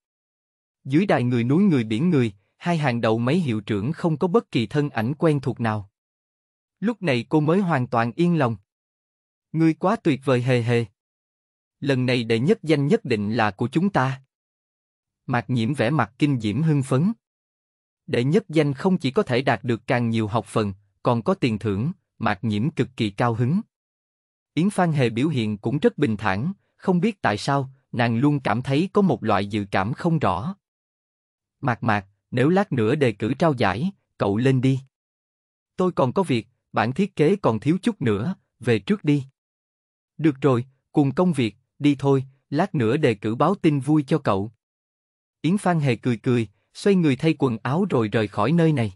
Dưới đài người núi người biển người, hai hàng đầu mấy hiệu trưởng không có bất kỳ thân ảnh quen thuộc nào. Lúc này cô mới hoàn toàn yên lòng. Ngươi quá tuyệt vời hề hề. Lần này đệ nhất danh nhất định là của chúng ta. Mạc nhiễm vẻ mặt kinh diễm hưng phấn. Đệ nhất danh không chỉ có thể đạt được càng nhiều học phần, còn có tiền thưởng, Mạc Nhiễm cực kỳ cao hứng. Yến Phan Hề biểu hiện cũng rất bình thản, không biết tại sao, nàng luôn cảm thấy có một loại dự cảm không rõ. Mạc Mạc, nếu lát nữa đề cử trao giải, cậu lên đi. Tôi còn có việc, bản thiết kế còn thiếu chút nữa, về trước đi. Được rồi, cùng công việc, đi thôi, lát nữa đề cử báo tin vui cho cậu. Yến Phan Hề cười cười, xoay người thay quần áo rồi rời khỏi nơi này.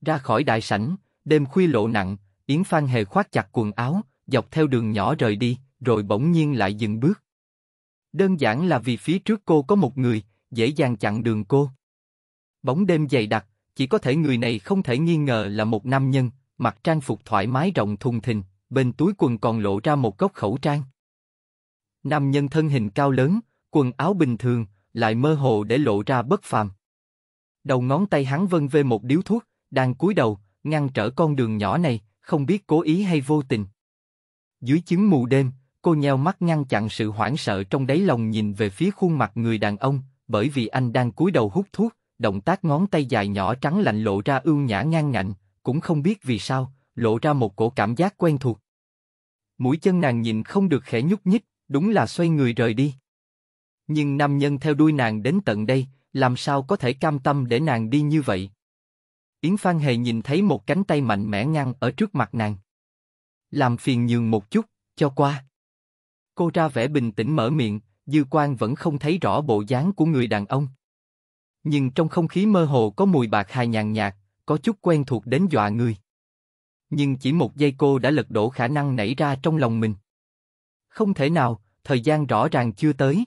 Ra khỏi đại sảnh, đêm khuya lộ nặng, Yến Phan Hề khoác chặt quần áo, dọc theo đường nhỏ rời đi, rồi bỗng nhiên lại dừng bước. Đơn giản là vì phía trước cô có một người, dễ dàng chặn đường cô. Bóng đêm dày đặc, chỉ có thể người này không thể nghi ngờ là một nam nhân, mặc trang phục thoải mái rộng thùng thình, bên túi quần còn lộ ra một góc khẩu trang. Nam nhân thân hình cao lớn, quần áo bình thường, lại mơ hồ để lộ ra bất phàm. Đầu ngón tay hắn vân về một điếu thuốc, đang cúi đầu, ngăn trở con đường nhỏ này, không biết cố ý hay vô tình. Dưới chứng mù đêm, cô nheo mắt ngăn chặn sự hoảng sợ trong đáy lòng nhìn về phía khuôn mặt người đàn ông, bởi vì anh đang cúi đầu hút thuốc, động tác ngón tay dài nhỏ trắng lạnh lộ ra ương nhã ngang ngạnh, cũng không biết vì sao, lộ ra một cổ cảm giác quen thuộc. Mũi chân nàng nhìn không được khẽ nhúc nhích, đúng là xoay người rời đi. Nhưng nam nhân theo đuôi nàng đến tận đây, làm sao có thể cam tâm để nàng đi như vậy? Yến Phan Hề nhìn thấy một cánh tay mạnh mẽ ngăn ở trước mặt nàng. Làm phiền nhường một chút, cho qua. Cô ra vẻ bình tĩnh mở miệng, dư quan vẫn không thấy rõ bộ dáng của người đàn ông. Nhưng trong không khí mơ hồ có mùi bạc hà nhàn nhạt, có chút quen thuộc đến dọa người. Nhưng chỉ một giây cô đã lật đổ khả năng nảy ra trong lòng mình. Không thể nào, thời gian rõ ràng chưa tới.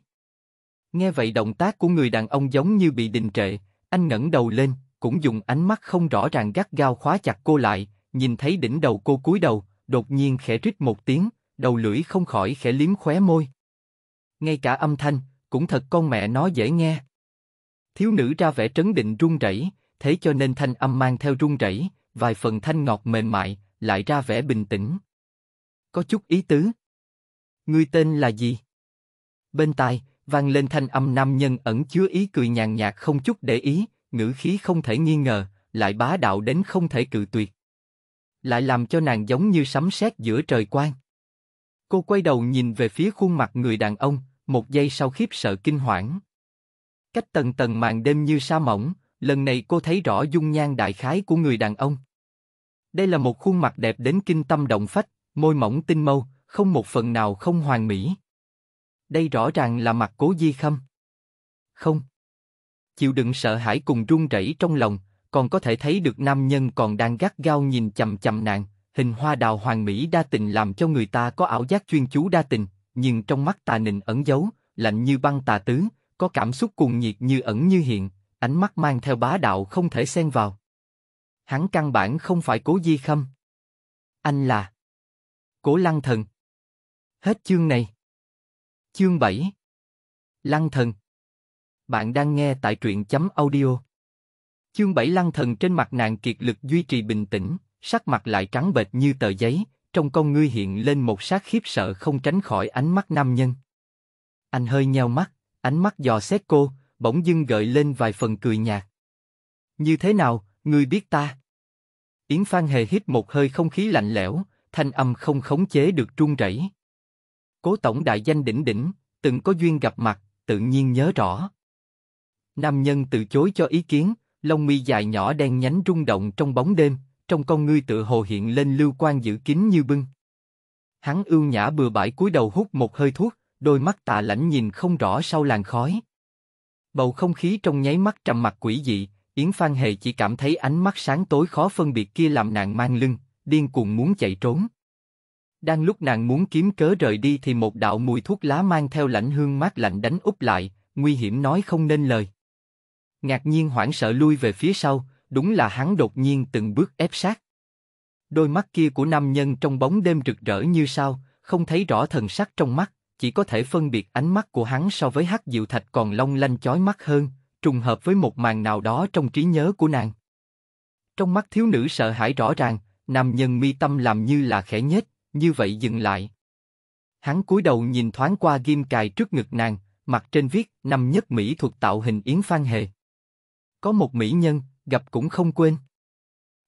Nghe vậy động tác của người đàn ông giống như bị đình trệ, anh ngẩng đầu lên, cũng dùng ánh mắt không rõ ràng gắt gao khóa chặt cô lại, nhìn thấy đỉnh đầu cô cúi đầu, đột nhiên khẽ rít một tiếng, đầu lưỡi không khỏi khẽ liếm khóe môi. Ngay cả âm thanh, cũng thật con mẹ nó dễ nghe. Thiếu nữ ra vẻ trấn định run rẩy, thế cho nên thanh âm mang theo run rẩy, vài phần thanh ngọt mềm mại, lại ra vẻ bình tĩnh. Có chút ý tứ. Ngươi tên là gì? Bên tai, vang lên thanh âm nam nhân ẩn chứa ý cười nhàn nhạt không chút để ý, ngữ khí không thể nghi ngờ, lại bá đạo đến không thể cự tuyệt. Lại làm cho nàng giống như sấm sét giữa trời quang. Cô quay đầu nhìn về phía khuôn mặt người đàn ông, một giây sau khiếp sợ kinh hoảng. Cách tầng tầng màn đêm như sa mỏng, lần này cô thấy rõ dung nhan đại khái của người đàn ông. Đây là một khuôn mặt đẹp đến kinh tâm động phách, môi mỏng tinh mâu, không một phần nào không hoàn mỹ. Đây rõ ràng là mặt cố di khâm. Không, chịu đựng sợ hãi cùng run rẩy trong lòng, còn có thể thấy được nam nhân còn đang gắt gao nhìn chằm chằm nàng. Hình hoa đào hoàng mỹ đa tình làm cho người ta có ảo giác chuyên chú đa tình, nhưng trong mắt tà nịnh ẩn giấu, lạnh như băng tà tứ, có cảm xúc cuồng nhiệt như ẩn như hiện, ánh mắt mang theo bá đạo không thể xen vào. Hắn căn bản không phải cố di khâm. Anh là Cố Lăng Thần. Hết chương này. Chương 7 Lăng Thần bạn đang nghe tại truyện chấm audio. Chương Bảy Lăng Thần trên mặt nàng kiệt lực duy trì bình tĩnh, sắc mặt lại trắng bệch như tờ giấy, trong con ngươi hiện lên một sát khiếp sợ không tránh khỏi ánh mắt nam nhân. Anh hơi nheo mắt, ánh mắt dò xét cô, bỗng dưng gợi lên vài phần cười nhạt. Như thế nào, ngươi biết ta? Yến Phan hề hít một hơi không khí lạnh lẽo, thanh âm không khống chế được trung rẩy. Cố tổng đại danh đỉnh đỉnh, từng có duyên gặp mặt, tự nhiên nhớ rõ. Nam nhân từ chối cho ý kiến, lông mi dài nhỏ đen nhánh rung động trong bóng đêm, trong con ngươi tự hồ hiện lên lưu quan giữ kín như bưng. Hắn ưu nhã bừa bãi cúi đầu hút một hơi thuốc, đôi mắt tạ lãnh nhìn không rõ sau làn khói. Bầu không khí trong nháy mắt trầm mặc quỷ dị, Yến Phan Hề chỉ cảm thấy ánh mắt sáng tối khó phân biệt kia làm nàng mang lưng, điên cuồng muốn chạy trốn. Đang lúc nàng muốn kiếm cớ rời đi thì một đạo mùi thuốc lá mang theo lãnh hương mát lạnh đánh úp lại, nguy hiểm nói không nên lời ngạc nhiên hoảng sợ lui về phía sau, đúng là hắn đột nhiên từng bước ép sát. Đôi mắt kia của nam nhân trong bóng đêm rực rỡ như sao, không thấy rõ thần sắc trong mắt, chỉ có thể phân biệt ánh mắt của hắn so với hắc diệu thạch còn long lanh chói mắt hơn, trùng hợp với một màn nào đó trong trí nhớ của nàng. Trong mắt thiếu nữ sợ hãi rõ ràng, nam nhân mi tâm làm như là khẽ nhếch, như vậy dừng lại. Hắn cúi đầu nhìn thoáng qua ghim cài trước ngực nàng, mặt trên viết năm nhất mỹ thuật tạo hình yến phan hề có một mỹ nhân, gặp cũng không quên.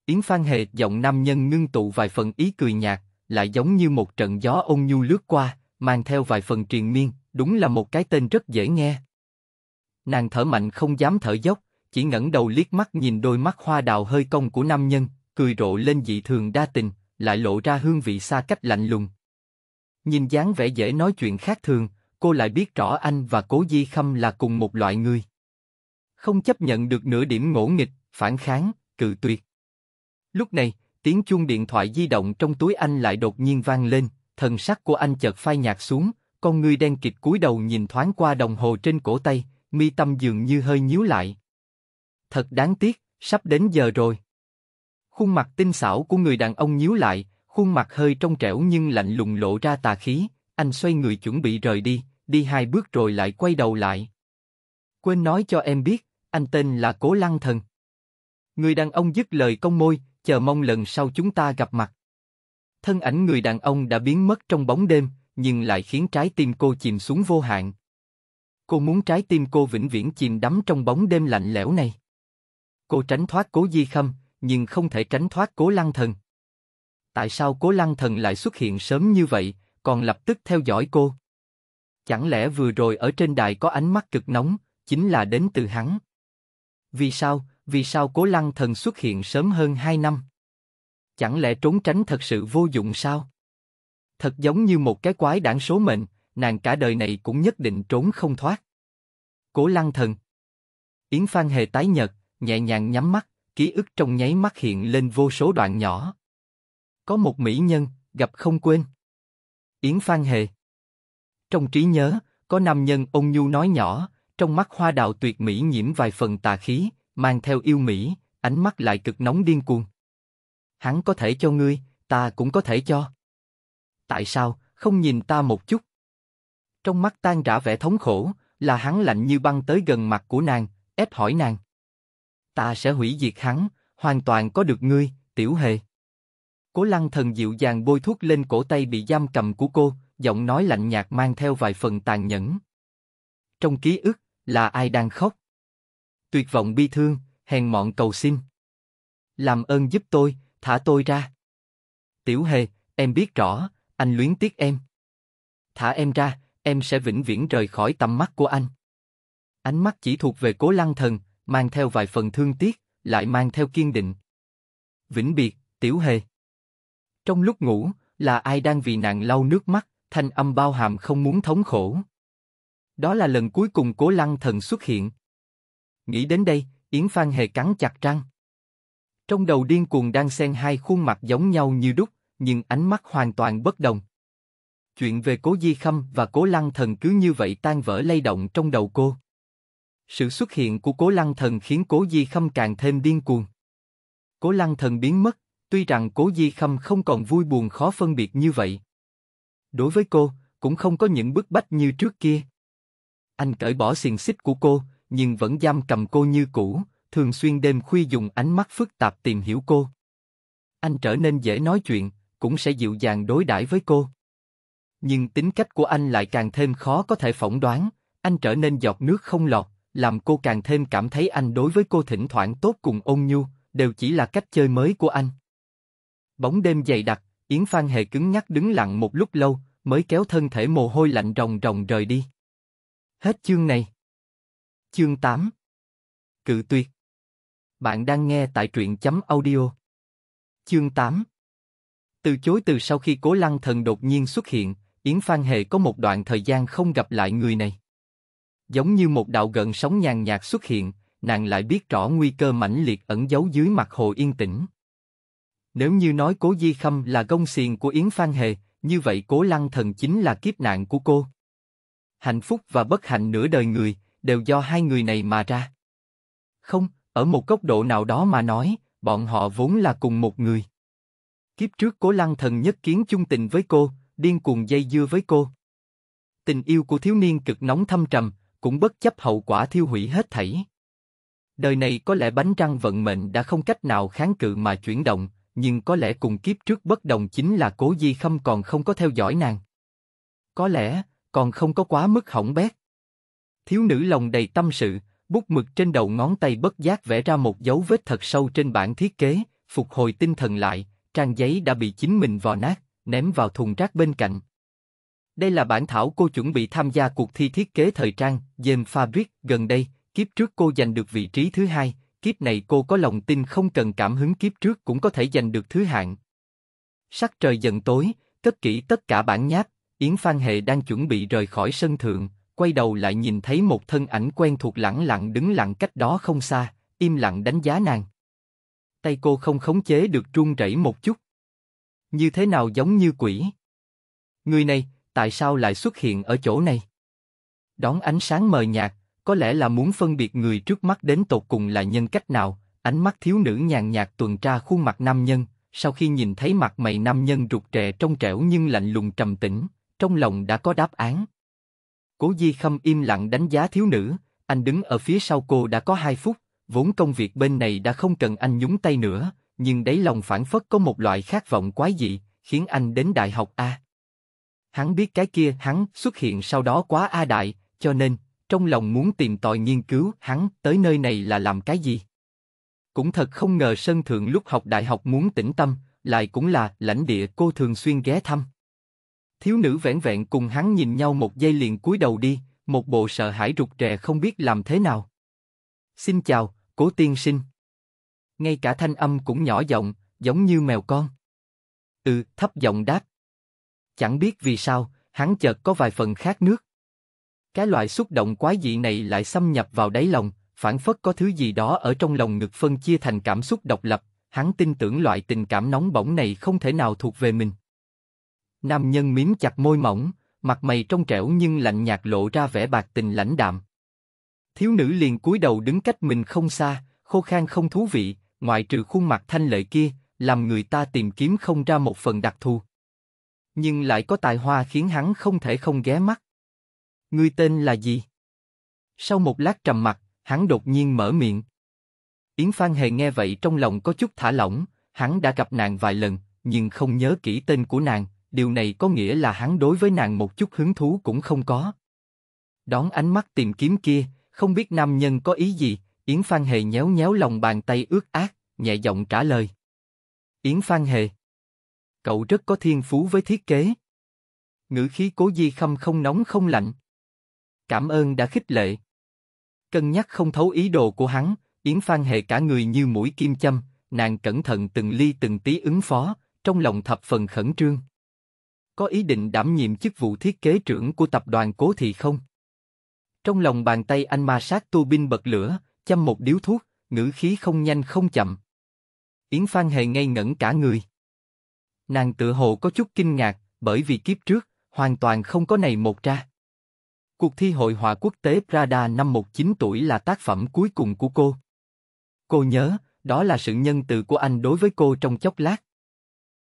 Yến Phan Hệ giọng nam nhân ngưng tụ vài phần ý cười nhạt, lại giống như một trận gió ôn nhu lướt qua, mang theo vài phần triền miên, đúng là một cái tên rất dễ nghe. Nàng thở mạnh không dám thở dốc, chỉ ngẩng đầu liếc mắt nhìn đôi mắt hoa đào hơi cong của nam nhân, cười rộ lên dị thường đa tình, lại lộ ra hương vị xa cách lạnh lùng. Nhìn dáng vẻ dễ nói chuyện khác thường, cô lại biết rõ anh và Cố Di Khâm là cùng một loại người không chấp nhận được nửa điểm ngỗ nghịch, phản kháng, cự tuyệt. Lúc này, tiếng chuông điện thoại di động trong túi anh lại đột nhiên vang lên, thần sắc của anh chợt phai nhạt xuống, con ngươi đen kịt cúi đầu nhìn thoáng qua đồng hồ trên cổ tay, mi tâm dường như hơi nhíu lại. Thật đáng tiếc, sắp đến giờ rồi. Khuôn mặt tinh xảo của người đàn ông nhíu lại, khuôn mặt hơi trong trẻo nhưng lạnh lùng lộ ra tà khí, anh xoay người chuẩn bị rời đi, đi hai bước rồi lại quay đầu lại. Quên nói cho em biết, anh tên là Cố Lăng Thần. Người đàn ông dứt lời cong môi, chờ mong lần sau chúng ta gặp mặt. Thân ảnh người đàn ông đã biến mất trong bóng đêm, nhưng lại khiến trái tim cô chìm xuống vô hạn. Cô muốn trái tim cô vĩnh viễn chìm đắm trong bóng đêm lạnh lẽo này. Cô tránh thoát cố di khâm, nhưng không thể tránh thoát cố lăng thần. Tại sao cố lăng thần lại xuất hiện sớm như vậy, còn lập tức theo dõi cô? Chẳng lẽ vừa rồi ở trên đài có ánh mắt cực nóng, chính là đến từ hắn? Vì sao, vì sao cố lăng thần xuất hiện sớm hơn 2 năm? Chẳng lẽ trốn tránh thật sự vô dụng sao? Thật giống như một cái quái đảng số mệnh, nàng cả đời này cũng nhất định trốn không thoát. Cố lăng thần Yến Phan hề tái nhợt, nhẹ nhàng nhắm mắt, ký ức trong nháy mắt hiện lên vô số đoạn nhỏ. Có một mỹ nhân, gặp không quên. Yến Phan hề Trong trí nhớ, có nam nhân ông Nhu nói nhỏ, trong mắt hoa đạo tuyệt mỹ nhiễm vài phần tà khí, mang theo yêu mỹ, ánh mắt lại cực nóng điên cuồng. Hắn có thể cho ngươi, ta cũng có thể cho. Tại sao, không nhìn ta một chút? Trong mắt tan rã vẻ thống khổ, là hắn lạnh như băng tới gần mặt của nàng, ép hỏi nàng. Ta sẽ hủy diệt hắn, hoàn toàn có được ngươi, tiểu hề. Cố lăng thần dịu dàng bôi thuốc lên cổ tay bị giam cầm của cô, giọng nói lạnh nhạt mang theo vài phần tàn nhẫn. Trong ký ức, là ai đang khóc? Tuyệt vọng bi thương, hèn mọn cầu xin. Làm ơn giúp tôi, thả tôi ra. Tiểu Hề, em biết rõ, anh luyến tiếc em. Thả em ra, em sẽ vĩnh viễn rời khỏi tầm mắt của anh. Ánh mắt chỉ thuộc về cố lăng thần, mang theo vài phần thương tiếc, lại mang theo kiên định. Vĩnh biệt, Tiểu Hề. Trong lúc ngủ, là ai đang vì nạn lau nước mắt, thanh âm bao hàm không muốn thống khổ. Đó là lần cuối cùng cố lăng thần xuất hiện. Nghĩ đến đây, Yến Phan hề cắn chặt răng. Trong đầu điên cuồng đang xen hai khuôn mặt giống nhau như đúc, nhưng ánh mắt hoàn toàn bất đồng. Chuyện về cố Di Khâm và cố lăng thần cứ như vậy tan vỡ lay động trong đầu cô. Sự xuất hiện của cố lăng thần khiến cố Di Khâm càng thêm điên cuồng. Cố lăng thần biến mất, tuy rằng cố Di Khâm không còn vui buồn khó phân biệt như vậy. Đối với cô, cũng không có những bức bách như trước kia. Anh cởi bỏ xiềng xích của cô, nhưng vẫn giam cầm cô như cũ, thường xuyên đêm khuya dùng ánh mắt phức tạp tìm hiểu cô. Anh trở nên dễ nói chuyện, cũng sẽ dịu dàng đối đãi với cô. Nhưng tính cách của anh lại càng thêm khó có thể phỏng đoán, anh trở nên giọt nước không lọt, làm cô càng thêm cảm thấy anh đối với cô thỉnh thoảng tốt cùng ôn nhu, đều chỉ là cách chơi mới của anh. Bóng đêm dày đặc, Yến Phan Hề cứng nhắc đứng lặng một lúc lâu, mới kéo thân thể mồ hôi lạnh ròng ròng rời đi. Hết chương này. Chương 8 Cự tuyệt Bạn đang nghe tại truyện chấm audio. Chương 8 Từ chối từ sau khi cố lăng thần đột nhiên xuất hiện, Yến Phan Hề có một đoạn thời gian không gặp lại người này. Giống như một đạo gần sóng nhàn nhạt xuất hiện, nàng lại biết rõ nguy cơ mãnh liệt ẩn giấu dưới mặt hồ yên tĩnh. Nếu như nói cố Di Khâm là gông xiềng của Yến Phan Hề, như vậy cố lăng thần chính là kiếp nạn của cô hạnh phúc và bất hạnh nửa đời người đều do hai người này mà ra. Không, ở một góc độ nào đó mà nói, bọn họ vốn là cùng một người. Kiếp trước cố lăng thần nhất kiến chung tình với cô, điên cuồng dây dưa với cô. Tình yêu của thiếu niên cực nóng thâm trầm, cũng bất chấp hậu quả thiêu hủy hết thảy. Đời này có lẽ bánh răng vận mệnh đã không cách nào kháng cự mà chuyển động, nhưng có lẽ cùng kiếp trước bất đồng chính là cố di khâm còn không có theo dõi nàng. Có lẽ, còn không có quá mức hỏng bét. Thiếu nữ lòng đầy tâm sự, bút mực trên đầu ngón tay bất giác vẽ ra một dấu vết thật sâu trên bản thiết kế, phục hồi tinh thần lại, trang giấy đã bị chính mình vò nát, ném vào thùng rác bên cạnh. Đây là bản thảo cô chuẩn bị tham gia cuộc thi thiết kế thời trang James Fabric gần đây, kiếp trước cô giành được vị trí thứ hai, kiếp này cô có lòng tin không cần cảm hứng kiếp trước cũng có thể giành được thứ hạng. Sắc trời dần tối, cất kỹ tất cả bản nháp, Yến Phan Hệ đang chuẩn bị rời khỏi sân thượng, quay đầu lại nhìn thấy một thân ảnh quen thuộc lẳng lặng đứng lặng cách đó không xa, im lặng đánh giá nàng. Tay cô không khống chế được run rẩy một chút. Như thế nào giống như quỷ? Người này, tại sao lại xuất hiện ở chỗ này? Đón ánh sáng mờ nhạt, có lẽ là muốn phân biệt người trước mắt đến tột cùng là nhân cách nào, ánh mắt thiếu nữ nhàn nhạt tuần tra khuôn mặt nam nhân, sau khi nhìn thấy mặt mày nam nhân rụt rè trong trẻo nhưng lạnh lùng trầm tĩnh, trong lòng đã có đáp án. Cố Di Khâm im lặng đánh giá thiếu nữ, anh đứng ở phía sau cô đã có hai phút, vốn công việc bên này đã không cần anh nhúng tay nữa, nhưng đáy lòng phản phất có một loại khát vọng quái dị, khiến anh đến đại học A. Hắn biết cái kia hắn xuất hiện sau đó quá A đại, cho nên, trong lòng muốn tìm tòi nghiên cứu hắn tới nơi này là làm cái gì. Cũng thật không ngờ Sơn Thượng lúc học đại học muốn tĩnh tâm, lại cũng là lãnh địa cô thường xuyên ghé thăm thiếu nữ vẻn vẹn cùng hắn nhìn nhau một giây liền cúi đầu đi, một bộ sợ hãi rụt rè không biết làm thế nào. Xin chào, cố tiên sinh. Ngay cả thanh âm cũng nhỏ giọng, giống như mèo con. Ừ, thấp giọng đáp. Chẳng biết vì sao, hắn chợt có vài phần khát nước. Cái loại xúc động quái dị này lại xâm nhập vào đáy lòng, phản phất có thứ gì đó ở trong lòng ngực phân chia thành cảm xúc độc lập, hắn tin tưởng loại tình cảm nóng bỏng này không thể nào thuộc về mình. Nam nhân miếm chặt môi mỏng, mặt mày trong trẻo nhưng lạnh nhạt lộ ra vẻ bạc tình lãnh đạm. Thiếu nữ liền cúi đầu đứng cách mình không xa, khô khan không thú vị, ngoại trừ khuôn mặt thanh lợi kia, làm người ta tìm kiếm không ra một phần đặc thù. Nhưng lại có tài hoa khiến hắn không thể không ghé mắt. Ngươi tên là gì? Sau một lát trầm mặc, hắn đột nhiên mở miệng. Yến Phan Hề nghe vậy trong lòng có chút thả lỏng, hắn đã gặp nàng vài lần, nhưng không nhớ kỹ tên của nàng, điều này có nghĩa là hắn đối với nàng một chút hứng thú cũng không có. Đón ánh mắt tìm kiếm kia, không biết nam nhân có ý gì, Yến Phan Hề nhéo nhéo lòng bàn tay ướt át, nhẹ giọng trả lời. Yến Phan Hề Cậu rất có thiên phú với thiết kế. Ngữ khí cố di khâm không nóng không lạnh. Cảm ơn đã khích lệ. Cân nhắc không thấu ý đồ của hắn, Yến Phan Hề cả người như mũi kim châm, nàng cẩn thận từng ly từng tí ứng phó, trong lòng thập phần khẩn trương. Có ý định đảm nhiệm chức vụ thiết kế trưởng của tập đoàn Cố Thị không? Trong lòng bàn tay anh ma sát tu bin bật lửa, chăm một điếu thuốc, ngữ khí không nhanh không chậm. Yến Phan hề ngây ngẩn cả người. Nàng tự hồ có chút kinh ngạc, bởi vì kiếp trước, hoàn toàn không có này một ra. Cuộc thi hội họa quốc tế Prada năm 19 tuổi là tác phẩm cuối cùng của cô. Cô nhớ, đó là sự nhân từ của anh đối với cô trong chốc lát.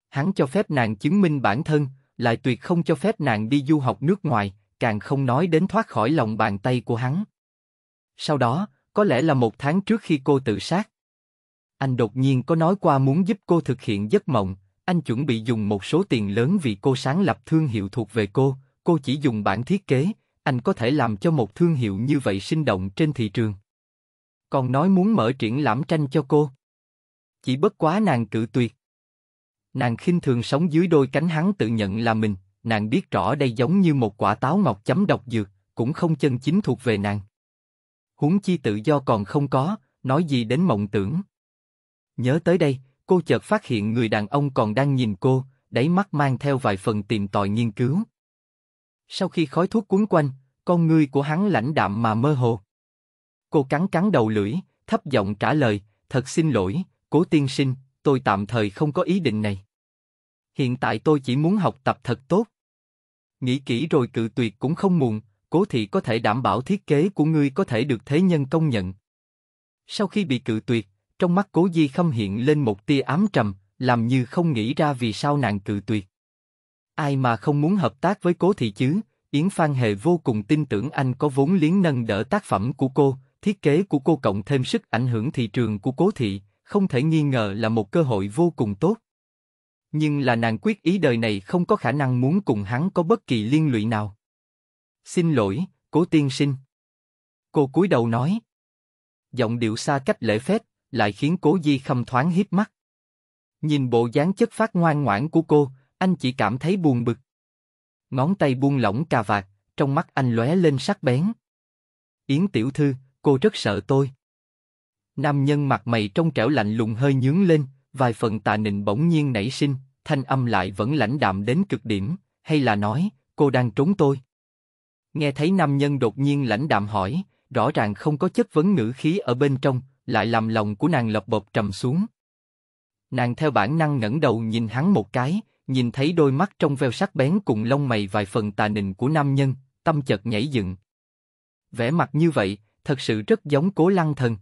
Hắn cho phép nàng chứng minh bản thân, lại tuyệt không cho phép nàng đi du học nước ngoài, càng không nói đến thoát khỏi lòng bàn tay của hắn. Sau đó, có lẽ là một tháng trước khi cô tự sát, anh đột nhiên có nói qua muốn giúp cô thực hiện giấc mộng, anh chuẩn bị dùng một số tiền lớn vì cô sáng lập thương hiệu thuộc về cô, cô chỉ dùng bản thiết kế, anh có thể làm cho một thương hiệu như vậy sinh động trên thị trường. Còn nói muốn mở triển lãm tranh cho cô. Chỉ bất quá nàng cự tuyệt. Nàng khinh thường sống dưới đôi cánh hắn tự nhận là mình, nàng biết rõ đây giống như một quả táo ngọc chấm độc dược, cũng không chân chính thuộc về nàng. Huống chi tự do còn không có, nói gì đến mộng tưởng. Nhớ tới đây, cô chợt phát hiện người đàn ông còn đang nhìn cô, đáy mắt mang theo vài phần tìm tòi nghiên cứu. Sau khi khói thuốc cuốn quanh, con ngươi của hắn lãnh đạm mà mơ hồ. Cô cắn cắn đầu lưỡi, thấp giọng trả lời, thật xin lỗi, cố tiên sinh, tôi tạm thời không có ý định này. Hiện tại tôi chỉ muốn học tập thật tốt. Nghĩ kỹ rồi cự tuyệt cũng không muộn, cố thị có thể đảm bảo thiết kế của ngươi có thể được thế nhân công nhận. Sau khi bị cự tuyệt, trong mắt cố di khâm hiện lên một tia ám trầm, làm như không nghĩ ra vì sao nàng cự tuyệt. Ai mà không muốn hợp tác với cố thị chứ, Yến Phan Hề vô cùng tin tưởng anh có vốn liếng nâng đỡ tác phẩm của cô, thiết kế của cô cộng thêm sức ảnh hưởng thị trường của cố thị, không thể nghi ngờ là một cơ hội vô cùng tốt. Nhưng là nàng quyết ý đời này không có khả năng muốn cùng hắn có bất kỳ liên lụy nào. Xin lỗi, cố tiên sinh. Cô cúi đầu nói. Giọng điệu xa cách lễ phép, lại khiến cố di khâm thoáng hiếp mắt. Nhìn bộ dáng chất phát ngoan ngoãn của cô, anh chỉ cảm thấy buồn bực. Ngón tay buông lỏng cà vạt, trong mắt anh lóe lên sắc bén. Yến tiểu thư, cô rất sợ tôi. Nam nhân mặt mày trong trẻo lạnh lùng hơi nhướng lên, vài phần tà nịnh bỗng nhiên nảy sinh, thanh âm lại vẫn lãnh đạm đến cực điểm, hay là nói, cô đang trốn tôi. Nghe thấy nam nhân đột nhiên lãnh đạm hỏi, rõ ràng không có chất vấn ngữ khí ở bên trong, lại làm lòng của nàng lọc bột trầm xuống. Nàng theo bản năng ngẩng đầu nhìn hắn một cái, nhìn thấy đôi mắt trong veo sắc bén cùng lông mày vài phần tà nình của nam nhân, tâm chợt nhảy dựng. Vẻ mặt như vậy, thật sự rất giống cố lăng thần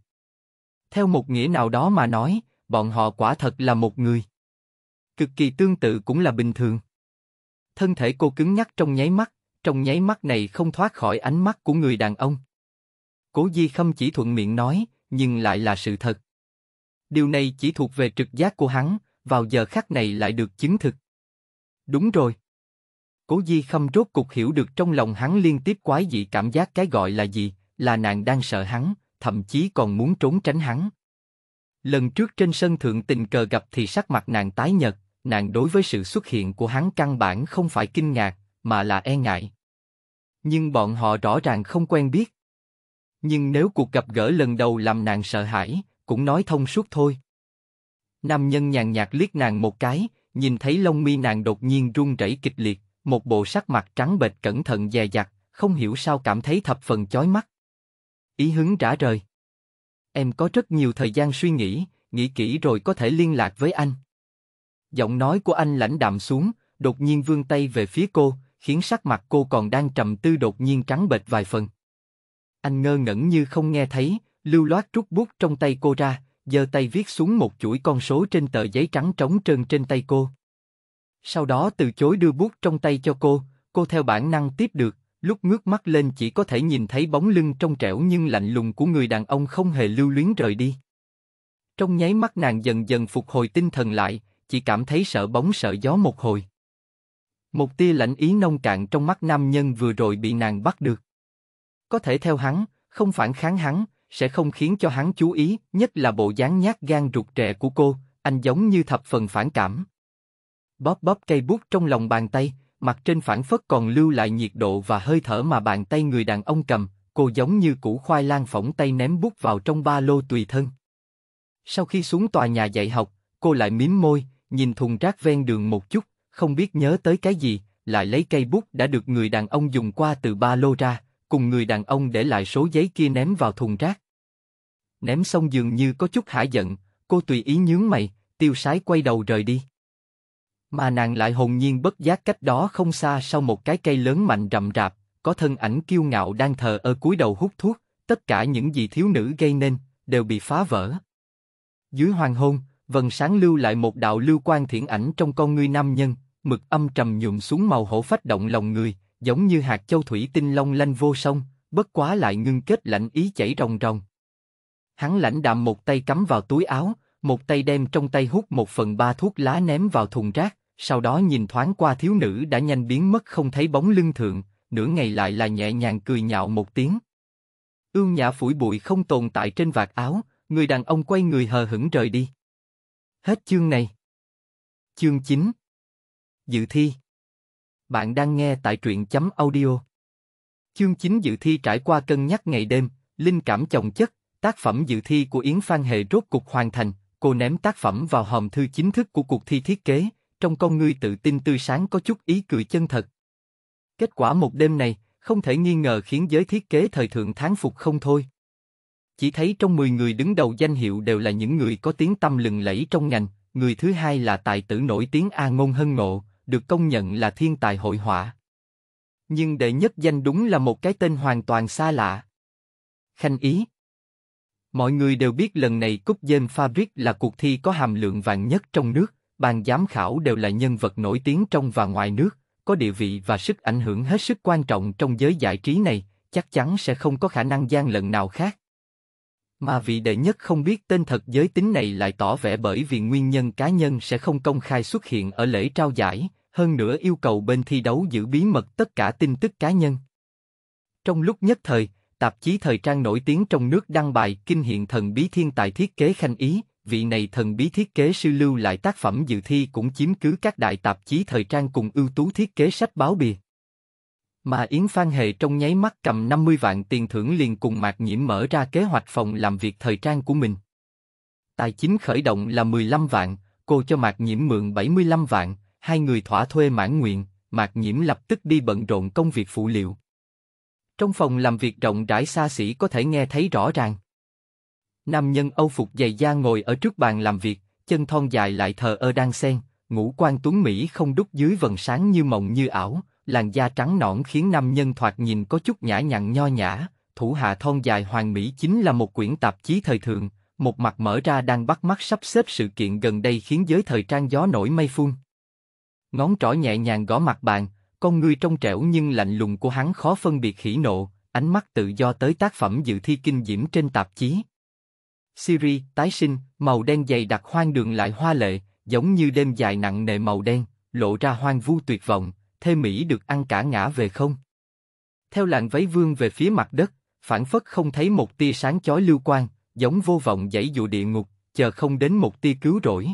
theo một nghĩa nào đó mà nói, bọn họ quả thật là một người. Cực kỳ tương tự cũng là bình thường. Thân thể cô cứng nhắc trong nháy mắt, trong nháy mắt này không thoát khỏi ánh mắt của người đàn ông. Cố Di Khâm chỉ thuận miệng nói, nhưng lại là sự thật. Điều này chỉ thuộc về trực giác của hắn, vào giờ khắc này lại được chứng thực. Đúng rồi. Cố Di Khâm rốt cục hiểu được trong lòng hắn liên tiếp quái dị cảm giác cái gọi là gì, là nàng đang sợ hắn, thậm chí còn muốn trốn tránh hắn. Lần trước trên sân thượng tình cờ gặp thì sắc mặt nàng tái nhợt, nàng đối với sự xuất hiện của hắn căn bản không phải kinh ngạc, mà là e ngại. Nhưng bọn họ rõ ràng không quen biết. Nhưng nếu cuộc gặp gỡ lần đầu làm nàng sợ hãi, cũng nói thông suốt thôi. Nam nhân nhàn nhạt liếc nàng một cái, nhìn thấy lông mi nàng đột nhiên run rẩy kịch liệt, một bộ sắc mặt trắng bệch cẩn thận dè dặt, không hiểu sao cảm thấy thập phần chói mắt. Ý hứng trả rời. Em có rất nhiều thời gian suy nghĩ, nghĩ kỹ rồi có thể liên lạc với anh. Giọng nói của anh lãnh đạm xuống, đột nhiên vươn tay về phía cô, khiến sắc mặt cô còn đang trầm tư đột nhiên trắng bệch vài phần. Anh ngơ ngẩn như không nghe thấy, lưu loát rút bút trong tay cô ra, giơ tay viết xuống một chuỗi con số trên tờ giấy trắng trống trơn trên tay cô. Sau đó từ chối đưa bút trong tay cho cô, cô theo bản năng tiếp được, Lúc ngước mắt lên chỉ có thể nhìn thấy bóng lưng trong trẻo nhưng lạnh lùng của người đàn ông không hề lưu luyến rời đi. Trong nháy mắt nàng dần dần phục hồi tinh thần lại, chỉ cảm thấy sợ bóng sợ gió một hồi. Một tia lạnh ý nông cạn trong mắt nam nhân vừa rồi bị nàng bắt được. Có thể theo hắn, không phản kháng hắn, sẽ không khiến cho hắn chú ý, nhất là bộ dáng nhát gan rụt rè của cô, anh giống như thập phần phản cảm. Bóp bóp cây bút trong lòng bàn tay, mặt trên phản phất còn lưu lại nhiệt độ và hơi thở mà bàn tay người đàn ông cầm, cô giống như củ khoai lang phỏng tay ném bút vào trong ba lô tùy thân. Sau khi xuống tòa nhà dạy học, cô lại mím môi, nhìn thùng rác ven đường một chút, không biết nhớ tới cái gì, lại lấy cây bút đã được người đàn ông dùng qua từ ba lô ra, cùng người đàn ông để lại số giấy kia ném vào thùng rác. Ném xong dường như có chút hả giận, cô tùy ý nhướng mày, tiêu sái quay đầu rời đi. Mà nàng lại hồn nhiên bất giác cách đó không xa sau một cái cây lớn mạnh rậm rạp, có thân ảnh kiêu ngạo đang thờ ơ cúi đầu hút thuốc, tất cả những gì thiếu nữ gây nên, đều bị phá vỡ. Dưới hoàng hôn, vần sáng lưu lại một đạo lưu quang thiển ảnh trong con ngươi nam nhân, mực âm trầm nhuộm xuống màu hổ phách động lòng người, giống như hạt châu thủy tinh long lanh vô song, bất quá lại ngưng kết lạnh ý chảy ròng ròng. Hắn lãnh đạm một tay cắm vào túi áo, một tay đem trong tay hút một phần ba thuốc lá ném vào thùng rác, sau đó nhìn thoáng qua thiếu nữ đã nhanh biến mất không thấy bóng lưng thượng, nửa ngày lại là nhẹ nhàng cười nhạo một tiếng. Ương nhã phủi bụi không tồn tại trên vạt áo, người đàn ông quay người hờ hững rời đi. Hết chương này. Chương 9 Dự thi Bạn đang nghe tại truyện chấm audio. Chương 9 dự thi trải qua cân nhắc ngày đêm, linh cảm chồng chất, tác phẩm dự thi của Yến Phan Hệ rốt cục hoàn thành, cô ném tác phẩm vào hòm thư chính thức của cuộc thi thiết kế, trong con ngươi tự tin tươi sáng có chút ý cười chân thật. Kết quả một đêm này, không thể nghi ngờ khiến giới thiết kế thời thượng tháng phục không thôi. Chỉ thấy trong 10 người đứng đầu danh hiệu đều là những người có tiếng tâm lừng lẫy trong ngành, người thứ hai là tài tử nổi tiếng A Ngôn Hân Ngộ, được công nhận là thiên tài hội họa. Nhưng đệ nhất danh đúng là một cái tên hoàn toàn xa lạ. Khanh Ý Mọi người đều biết lần này Cúp Dêm Fabric là cuộc thi có hàm lượng vàng nhất trong nước, ban giám khảo đều là nhân vật nổi tiếng trong và ngoài nước, có địa vị và sức ảnh hưởng hết sức quan trọng trong giới giải trí này, chắc chắn sẽ không có khả năng gian lận nào khác. Mà vị đệ nhất không biết tên thật giới tính này lại tỏ vẻ bởi vì nguyên nhân cá nhân sẽ không công khai xuất hiện ở lễ trao giải, hơn nữa yêu cầu bên thi đấu giữ bí mật tất cả tin tức cá nhân. Trong lúc nhất thời, tạp chí thời trang nổi tiếng trong nước đăng bài kinh hiện thần bí thiên tài thiết kế khanh ý, vị này thần bí thiết kế sư lưu lại tác phẩm dự thi cũng chiếm cứ các đại tạp chí thời trang cùng ưu tú thiết kế sách báo bìa. Mà Yến Phan hề trong nháy mắt cầm 50 vạn tiền thưởng liền cùng Mạc Nhiễm mở ra kế hoạch phòng làm việc thời trang của mình. Tài chính khởi động là 15 vạn, cô cho Mạc Nhiễm mượn 75 vạn, hai người thỏa thuê mãn nguyện, Mạc Nhiễm lập tức đi bận rộn công việc phụ liệu. Trong phòng làm việc rộng rãi xa xỉ có thể nghe thấy rõ ràng. Nam nhân Âu phục dày da ngồi ở trước bàn làm việc, chân thon dài lại thờ ơ đang sen, ngũ quan tuấn mỹ không đúc dưới vầng sáng như mộng như ảo, làn da trắng nõn khiến nam nhân thoạt nhìn có chút nhã nhặn nho nhã, thủ hạ thon dài hoàng mỹ chính là một quyển tạp chí thời thượng, một mặt mở ra đang bắt mắt sắp xếp sự kiện gần đây khiến giới thời trang gió nổi mây phun. Ngón trỏ nhẹ nhàng gõ mặt bàn, con ngươi trong trẻo nhưng lạnh lùng của hắn khó phân biệt hỉ nộ, ánh mắt tự do tới tác phẩm dự thi kinh diễm trên tạp chí, Siri, tái sinh, màu đen dày đặc hoang đường lại hoa lệ, giống như đêm dài nặng nề màu đen, lộ ra hoang vu tuyệt vọng, thê mỹ được ăn cả ngã về không. Theo làng váy vương về phía mặt đất, phản phất không thấy một tia sáng chói lưu quang, giống vô vọng dãy dụ địa ngục, chờ không đến một tia cứu rỗi.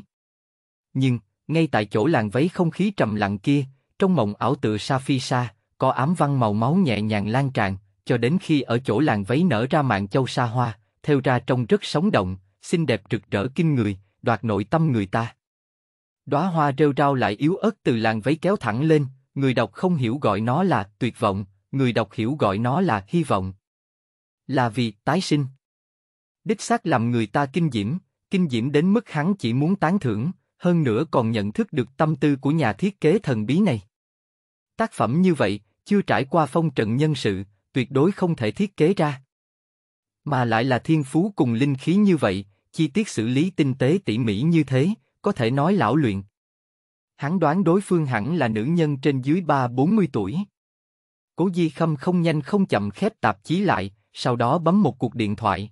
Nhưng, ngay tại chỗ làng váy không khí trầm lặng kia, trong mộng ảo tựa sa phi sa, có ám văn màu máu nhẹ nhàng lan tràn, cho đến khi ở chỗ làng váy nở ra mạng châu sa hoa, theo ra trông rất sống động, xinh đẹp rực rỡ kinh người, đoạt nội tâm người ta. Đóa hoa rêu rao lại yếu ớt từ làn váy kéo thẳng lên, người đọc không hiểu gọi nó là tuyệt vọng, người đọc hiểu gọi nó là hy vọng. Là vì tái sinh. Đích xác làm người ta kinh diễm, kinh diễm đến mức hắn chỉ muốn tán thưởng, hơn nữa còn nhận thức được tâm tư của nhà thiết kế thần bí này. Tác phẩm như vậy, chưa trải qua phong trận nhân sự, tuyệt đối không thể thiết kế ra. Mà lại là thiên phú cùng linh khí như vậy, chi tiết xử lý tinh tế tỉ mỉ như thế, có thể nói lão luyện. Hắn đoán đối phương hẳn là nữ nhân trên dưới 3-40 tuổi. Cố Di Khâm không nhanh không chậm khép tạp chí lại, sau đó bấm một cuộc điện thoại.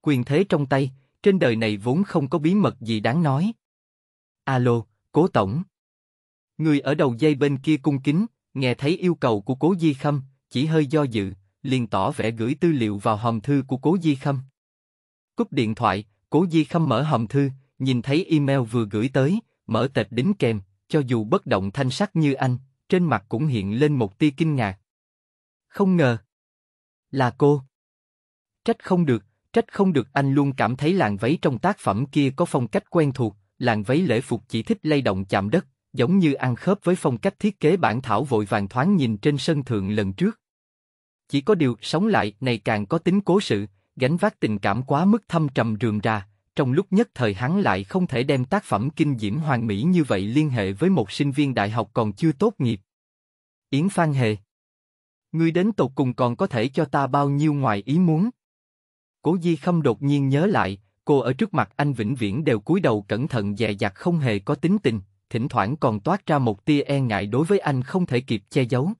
Quyền thế trong tay, trên đời này vốn không có bí mật gì đáng nói. Alo, Cố Tổng. Người ở đầu dây bên kia cung kính, nghe thấy yêu cầu của Cố Di Khâm, chỉ hơi do dự, liền tỏ vẻ gửi tư liệu vào hòm thư của Cố Di Khâm. Cúp điện thoại, Cố Di Khâm mở hòm thư, nhìn thấy email vừa gửi tới, mở tệp đính kèm, cho dù bất động thanh sắc như anh, trên mặt cũng hiện lên một tia kinh ngạc. Không ngờ. Là cô. Trách không được, trách không được anh luôn cảm thấy làng váy trong tác phẩm kia có phong cách quen thuộc, làng váy lễ phục chỉ thích lay động chạm đất, giống như ăn khớp với phong cách thiết kế bản thảo vội vàng thoáng nhìn trên sân thượng lần trước. Chỉ có điều sống lại này càng có tính cố sự, gánh vác tình cảm quá mức thâm trầm rườm ra, trong lúc nhất thời hắn lại không thể đem tác phẩm kinh diễm hoàn mỹ như vậy liên hệ với một sinh viên đại học còn chưa tốt nghiệp. Yến Phan Hề Ngươi đến tột cùng còn có thể cho ta bao nhiêu ngoài ý muốn? Cố Di Khâm đột nhiên nhớ lại, cô ở trước mặt anh vĩnh viễn đều cúi đầu cẩn thận dè dặt không hề có tính tình, thỉnh thoảng còn toát ra một tia e ngại đối với anh không thể kịp che giấu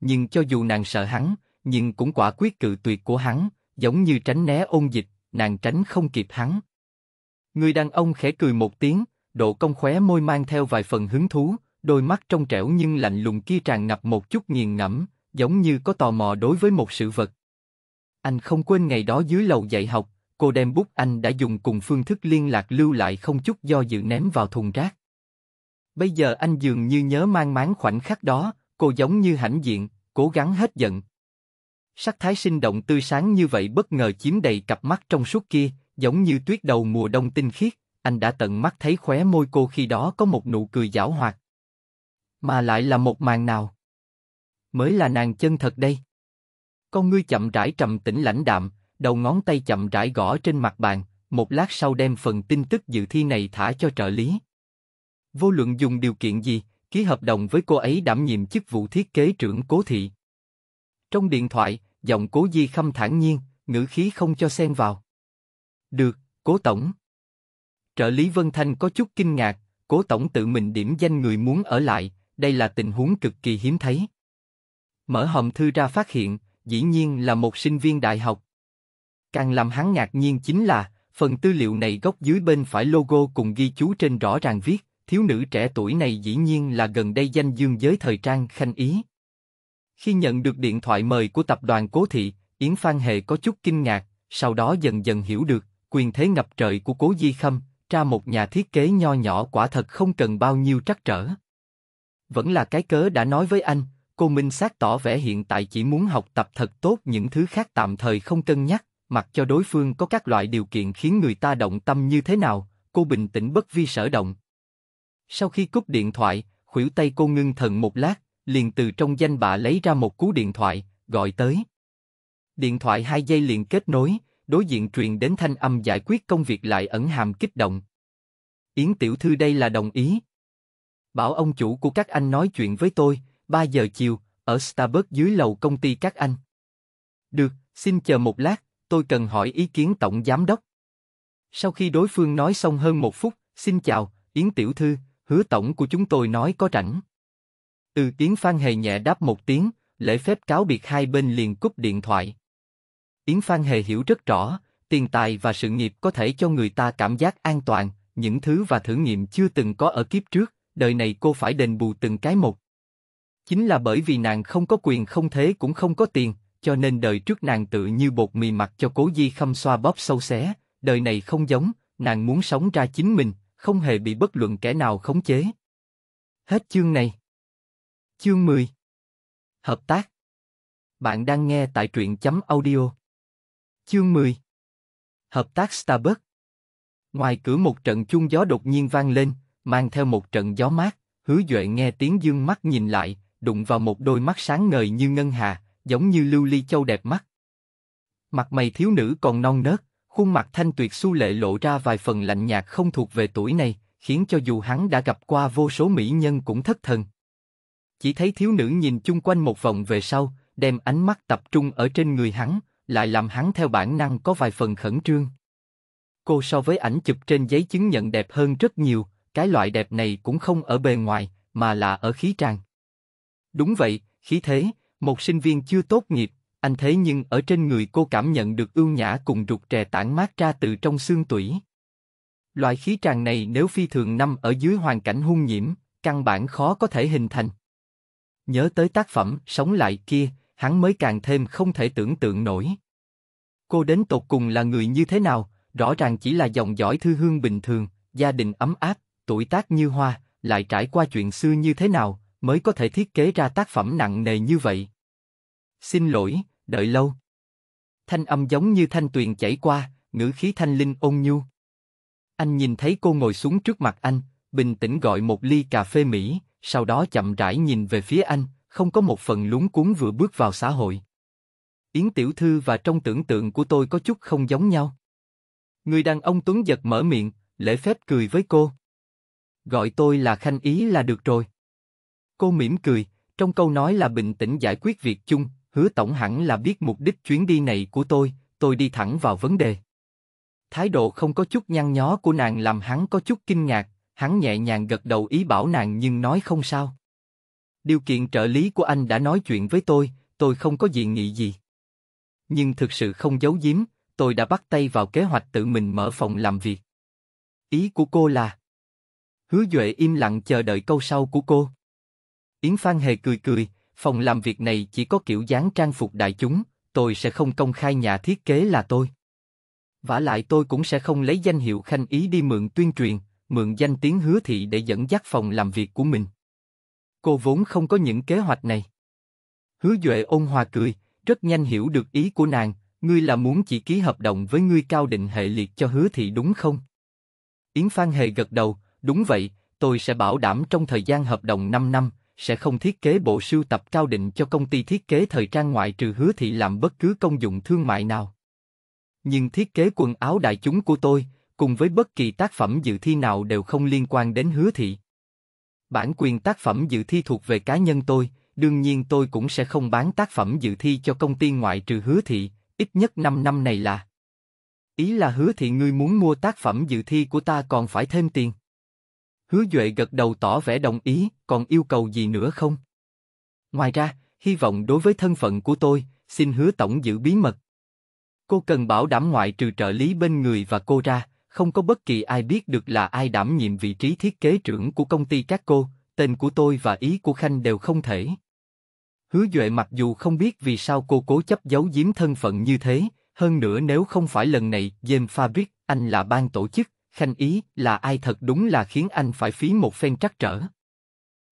nhưng cho dù nàng sợ hắn, nhưng cũng quả quyết cự tuyệt của hắn, giống như tránh né ôn dịch, nàng tránh không kịp hắn. Người đàn ông khẽ cười một tiếng, độ công khóe môi mang theo vài phần hứng thú, đôi mắt trong trẻo nhưng lạnh lùng kia tràn ngập một chút nghiền ngẫm, giống như có tò mò đối với một sự vật. Anh không quên ngày đó dưới lầu dạy học, cô đem bút anh đã dùng cùng phương thức liên lạc lưu lại không chút do dự ném vào thùng rác. Bây giờ anh dường như nhớ mang máng khoảnh khắc đó, Cô giống như hãnh diện, cố gắng hết giận. Sắc thái sinh động tươi sáng như vậy bất ngờ chiếm đầy cặp mắt trong suốt kia, giống như tuyết đầu mùa đông tinh khiết, anh đã tận mắt thấy khóe môi cô khi đó có một nụ cười giảo hoạt. Mà lại là một màn nào? Mới là nàng chân thật đây. Con ngươi chậm rãi trầm tĩnh lãnh đạm, đầu ngón tay chậm rãi gõ trên mặt bàn, một lát sau đem phần tin tức dự thi này thả cho trợ lý. Vô luận dùng điều kiện gì, ký hợp đồng với cô ấy đảm nhiệm chức vụ thiết kế trưởng cố thị. Trong điện thoại, giọng cố Di Khâm thản nhiên, ngữ khí không cho xen vào. Được, cố tổng. Trợ lý Vân Thanh có chút kinh ngạc, cố tổng tự mình điểm danh người muốn ở lại, đây là tình huống cực kỳ hiếm thấy. Mở hòm thư ra phát hiện, dĩ nhiên là một sinh viên đại học. Càng làm hắn ngạc nhiên chính là, phần tư liệu này góc dưới bên phải logo cùng ghi chú trên rõ ràng viết. Thiếu nữ trẻ tuổi này dĩ nhiên là gần đây danh dương giới thời trang Khanh Ý. Khi nhận được điện thoại mời của tập đoàn Cố Thị, Yến Phan Hề có chút kinh ngạc, sau đó dần dần hiểu được, quyền thế ngập trời của Cố Di Khâm, ra một nhà thiết kế nho nhỏ quả thật không cần bao nhiêu trắc trở. Vẫn là cái cớ đã nói với anh, cô Minh sát tỏ vẻ hiện tại chỉ muốn học tập thật tốt những thứ khác tạm thời không cân nhắc, mặc cho đối phương có các loại điều kiện khiến người ta động tâm như thế nào, cô bình tĩnh bất vi sở động. Sau khi cúp điện thoại, khuỷu tay cô ngưng thần một lát, liền từ trong danh bạ lấy ra một cú điện thoại, gọi tới. Điện thoại hai giây liền kết nối, đối diện truyền đến thanh âm giải quyết công việc lại ẩn hàm kích động. Yến tiểu thư đây là đồng ý. Bảo ông chủ của các anh nói chuyện với tôi, 3 giờ chiều, ở Starbucks dưới lầu công ty các anh. Được, xin chờ một lát, tôi cần hỏi ý kiến tổng giám đốc. Sau khi đối phương nói xong hơn một phút, xin chào, Yến tiểu thư, hứa tổng của chúng tôi nói có rảnh. Ừ Yến Phan Hề nhẹ đáp một tiếng, lễ phép cáo biệt hai bên liền cúp điện thoại. Yến Phan Hề hiểu rất rõ, tiền tài và sự nghiệp có thể cho người ta cảm giác an toàn, những thứ và thử nghiệm chưa từng có ở kiếp trước, đời này cô phải đền bù từng cái một. Chính là bởi vì nàng không có quyền không thế cũng không có tiền, cho nên đời trước nàng tự như bột mì mặt cho cố di khâm xoa bóp sâu xé, đời này không giống, nàng muốn sống ra chính mình, không hề bị bất luận kẻ nào khống chế. Hết chương này. Chương 10. Hợp tác. Bạn đang nghe tại truyện chấm audio. Chương 10. Hợp tác Starbucks. Ngoài cửa một trận chuông gió đột nhiên vang lên, mang theo một trận gió mát, hứa Duệ nghe tiếng dương mắt nhìn lại, đụng vào một đôi mắt sáng ngời như ngân hà, giống như lưu ly châu đẹp mắt. Mặt mày thiếu nữ còn non nớt, Khuôn mặt thanh tuyệt su lệ lộ ra vài phần lạnh nhạt không thuộc về tuổi này, khiến cho dù hắn đã gặp qua vô số mỹ nhân cũng thất thần. Chỉ thấy thiếu nữ nhìn chung quanh một vòng về sau, đem ánh mắt tập trung ở trên người hắn, lại làm hắn theo bản năng có vài phần khẩn trương. Cô so với ảnh chụp trên giấy chứng nhận đẹp hơn rất nhiều, cái loại đẹp này cũng không ở bề ngoài, mà là ở khí tràng. Đúng vậy, khí thế, một sinh viên chưa tốt nghiệp, anh thế nhưng ở trên người cô cảm nhận được ưu nhã cùng rụt rè tản mát ra từ trong xương tủy. Loại khí tràng này nếu phi thường nằm ở dưới hoàn cảnh hung nhiễm, căn bản khó có thể hình thành. Nhớ tới tác phẩm Sống lại kia, hắn mới càng thêm không thể tưởng tượng nổi. Cô đến tột cùng là người như thế nào, rõ ràng chỉ là dòng dõi thư hương bình thường, gia đình ấm áp, tuổi tác như hoa, lại trải qua chuyện xưa như thế nào, mới có thể thiết kế ra tác phẩm nặng nề như vậy. Xin lỗi, đợi lâu. Thanh âm giống như thanh tuyền chảy qua, ngữ khí thanh linh ôn nhu. Anh nhìn thấy cô ngồi xuống trước mặt anh, bình tĩnh gọi một ly cà phê Mỹ, sau đó chậm rãi nhìn về phía anh, không có một phần lúng cuốn vừa bước vào xã hội. Yến Tiểu Thư và trong tưởng tượng của tôi có chút không giống nhau. Người đàn ông Tuấn giật mở miệng, lễ phép cười với cô. Gọi tôi là Khanh Ý là được rồi. Cô mỉm cười, trong câu nói là bình tĩnh giải quyết việc chung, hứa tổng hẳn là biết mục đích chuyến đi này của tôi, tôi đi thẳng vào vấn đề. Thái độ không có chút nhăn nhó của nàng làm hắn có chút kinh ngạc, hắn nhẹ nhàng gật đầu ý bảo nàng nhưng nói không sao. Điều kiện trợ lý của anh đã nói chuyện với tôi, tôi không có gì nghị gì. Nhưng thực sự không giấu giếm, tôi đã bắt tay vào kế hoạch tự mình mở phòng làm việc. Ý của cô là... Hứa Duệ im lặng chờ đợi câu sau của cô. Yến Phan Hề cười cười, phòng làm việc này chỉ có kiểu dáng trang phục đại chúng, tôi sẽ không công khai nhà thiết kế là tôi. Vả lại tôi cũng sẽ không lấy danh hiệu khanh ý đi mượn tuyên truyền, mượn danh tiếng hứa thị để dẫn dắt phòng làm việc của mình. Cô vốn không có những kế hoạch này. Hứa Duệ ôn hòa cười, rất nhanh hiểu được ý của nàng, ngươi là muốn chỉ ký hợp đồng với ngươi cao định hệ liệt cho hứa thị đúng không? Yến Phan Hề gật đầu, đúng vậy, tôi sẽ bảo đảm trong thời gian hợp đồng 5 năm, sẽ không thiết kế bộ sưu tập cao định cho công ty thiết kế thời trang ngoại trừ hứa thị làm bất cứ công dụng thương mại nào. Nhưng thiết kế quần áo đại chúng của tôi, cùng với bất kỳ tác phẩm dự thi nào đều không liên quan đến hứa thị. Bản quyền tác phẩm dự thi thuộc về cá nhân tôi, đương nhiên tôi cũng sẽ không bán tác phẩm dự thi cho công ty ngoại trừ hứa thị, ít nhất 5 năm này là. Ý là hứa thị ngươi muốn mua tác phẩm dự thi của ta còn phải thêm tiền. Hứa Duệ gật đầu tỏ vẻ đồng ý, còn yêu cầu gì nữa không? Ngoài ra, hy vọng đối với thân phận của tôi, xin hứa tổng giữ bí mật. Cô cần bảo đảm ngoại trừ trợ lý bên người và cô ra, không có bất kỳ ai biết được là ai đảm nhiệm vị trí thiết kế trưởng của công ty các cô, tên của tôi và ý của Khanh đều không thể. Hứa Duệ mặc dù không biết vì sao cô cố chấp giấu giếm thân phận như thế, hơn nữa nếu không phải lần này James Fabric, anh là ban tổ chức, Khanh ý là ai thật đúng là khiến anh phải phí một phen trắc trở.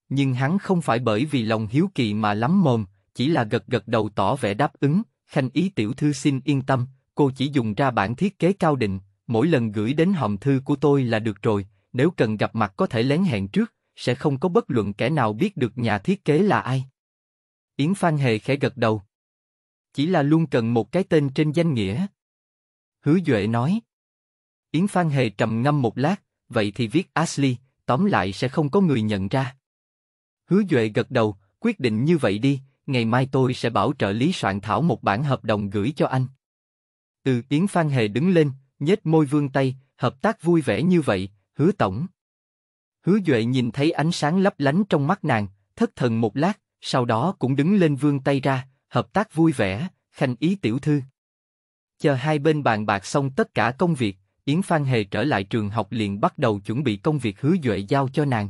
Nhưng hắn không phải bởi vì lòng hiếu kỳ mà lắm mồm, chỉ là gật gật đầu tỏ vẻ đáp ứng, Khanh ý tiểu thư xin yên tâm, cô chỉ dùng ra bản thiết kế cao định, mỗi lần gửi đến hòm thư của tôi là được rồi, nếu cần gặp mặt có thể lén hẹn trước, sẽ không có bất luận kẻ nào biết được nhà thiết kế là ai. Yến Phan Hề khẽ gật đầu. Chỉ là luôn cần một cái tên trên danh nghĩa. Hứa Duệ nói. Yến Phan Hề trầm ngâm một lát, vậy thì viết Ashley, tóm lại sẽ không có người nhận ra. Hứa Duệ gật đầu, quyết định như vậy đi, ngày mai tôi sẽ bảo trợ lý soạn thảo một bản hợp đồng gửi cho anh. Từ Yến Phan Hề đứng lên, nhếch môi vương tay, hợp tác vui vẻ như vậy, hứa tổng. Hứa Duệ nhìn thấy ánh sáng lấp lánh trong mắt nàng, thất thần một lát, sau đó cũng đứng lên vương tay ra, hợp tác vui vẻ, khanh ý tiểu thư. Chờ hai bên bàn bạc xong tất cả công việc, Yến Phan Hề trở lại trường học liền bắt đầu chuẩn bị công việc hứa Duệ giao cho nàng.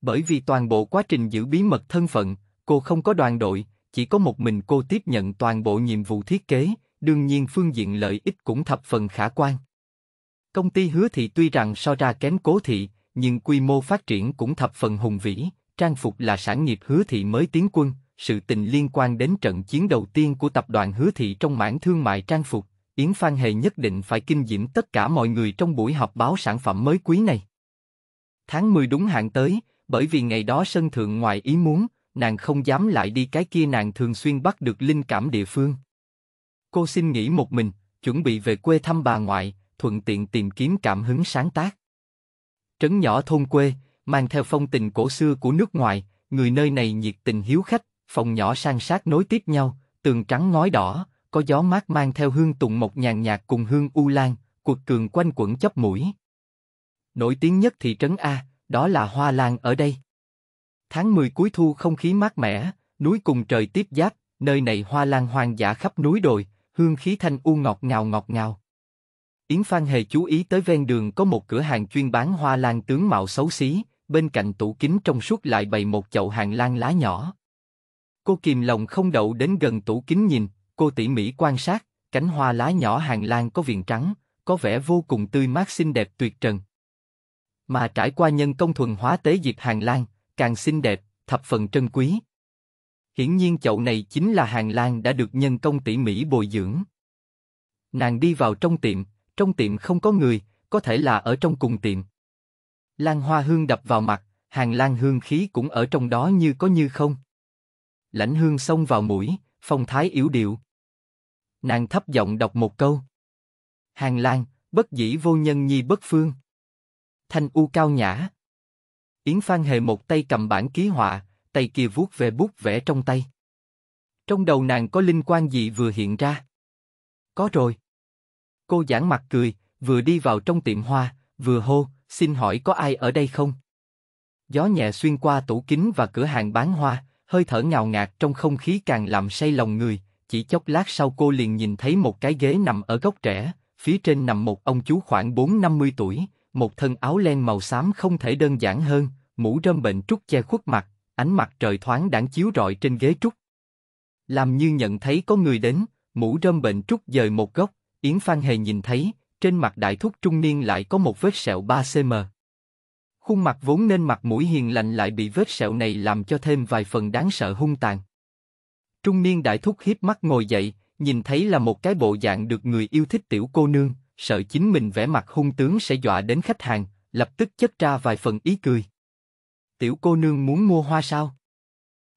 Bởi vì toàn bộ quá trình giữ bí mật thân phận, cô không có đoàn đội, chỉ có một mình cô tiếp nhận toàn bộ nhiệm vụ thiết kế, đương nhiên phương diện lợi ích cũng thập phần khả quan. Công ty hứa thị tuy rằng so ra kém cố thị, nhưng quy mô phát triển cũng thập phần hùng vĩ, trang phục là sản nghiệp hứa thị mới tiến quân, sự tình liên quan đến trận chiến đầu tiên của tập đoàn hứa thị trong mảng thương mại trang phục. Yến Phan Hề nhất định phải kinh diễm tất cả mọi người trong buổi họp báo sản phẩm mới quý này. Tháng 10 đúng hạn tới, bởi vì ngày đó sân thượng ngoài ý muốn, nàng không dám lại đi cái kia nàng thường xuyên bắt được linh cảm địa phương. Cô xin nghỉ một mình, chuẩn bị về quê thăm bà ngoại, thuận tiện tìm kiếm cảm hứng sáng tác. Trấn nhỏ thôn quê, mang theo phong tình cổ xưa của nước ngoài, người nơi này nhiệt tình hiếu khách, phòng nhỏ sang sát nối tiếp nhau, tường trắng ngói đỏ, có gió mát mang theo hương tùng mộc nhàn nhạt cùng hương u lan, cuột cường quanh quẩn chấp mũi. Nổi tiếng nhất thị trấn A, đó là hoa lan ở đây. Tháng 10 cuối thu không khí mát mẻ, núi cùng trời tiếp giáp, nơi này hoa lan hoang dã khắp núi đồi, hương khí thanh u ngọt ngào ngọt ngào. Yến Phan Hề chú ý tới ven đường có một cửa hàng chuyên bán hoa lan tướng mạo xấu xí, bên cạnh tủ kính trong suốt lại bày một chậu hàng lan lá nhỏ. Cô kìm lòng không đậu đến gần tủ kính nhìn, Cô tỉ mỉ quan sát, cánh hoa lá nhỏ hàng lan có viền trắng, có vẻ vô cùng tươi mát xinh đẹp tuyệt trần. Mà trải qua nhân công thuần hóa tế diệp hàng lan, càng xinh đẹp, thập phần trân quý. Hiển nhiên chậu này chính là hàng lan đã được nhân công tỉ mỉ bồi dưỡng. Nàng đi vào trong tiệm, trong tiệm không có người, có thể là ở trong cùng tiệm. Lan hoa hương đập vào mặt, hàng lan hương khí cũng ở trong đó như có như không. Lãnh hương xông vào mũi, phong thái yếu điệu, Nàng thấp giọng đọc một câu. Hàng lang bất dĩ vô nhân nhi bất phương. Thanh u cao nhã. Yến Phan hề một tay cầm bản ký họa, tay kia vuốt về bút vẽ trong tay. Trong đầu nàng có linh quan gì vừa hiện ra? Có rồi. Cô giảng mặt cười, vừa đi vào trong tiệm hoa, vừa hô, xin hỏi có ai ở đây không? Gió nhẹ xuyên qua tủ kính và cửa hàng bán hoa, hơi thở ngào ngạt trong không khí càng làm say lòng người, chỉ chốc lát sau cô liền nhìn thấy một cái ghế nằm ở góc trẻ, phía trên nằm một ông chú khoảng 4-50 tuổi, một thân áo len màu xám không thể đơn giản hơn, mũ rơm bệnh trúc che khuất mặt, ánh mặt trời thoáng đãng chiếu rọi trên ghế trúc. Làm như nhận thấy có người đến, mũ rơm bệnh trúc dời một góc, Yến Phan Hề nhìn thấy, trên mặt đại thúc trung niên lại có một vết sẹo 3cm. Khuôn mặt vốn nên mặt mũi hiền lành lại bị vết sẹo này làm cho thêm vài phần đáng sợ hung tàn. Trung niên đại thúc hiếp mắt ngồi dậy, nhìn thấy là một cái bộ dạng được người yêu thích tiểu cô nương, sợ chính mình vẻ mặt hung tướng sẽ dọa đến khách hàng, lập tức chất ra vài phần ý cười. Tiểu cô nương muốn mua hoa sao?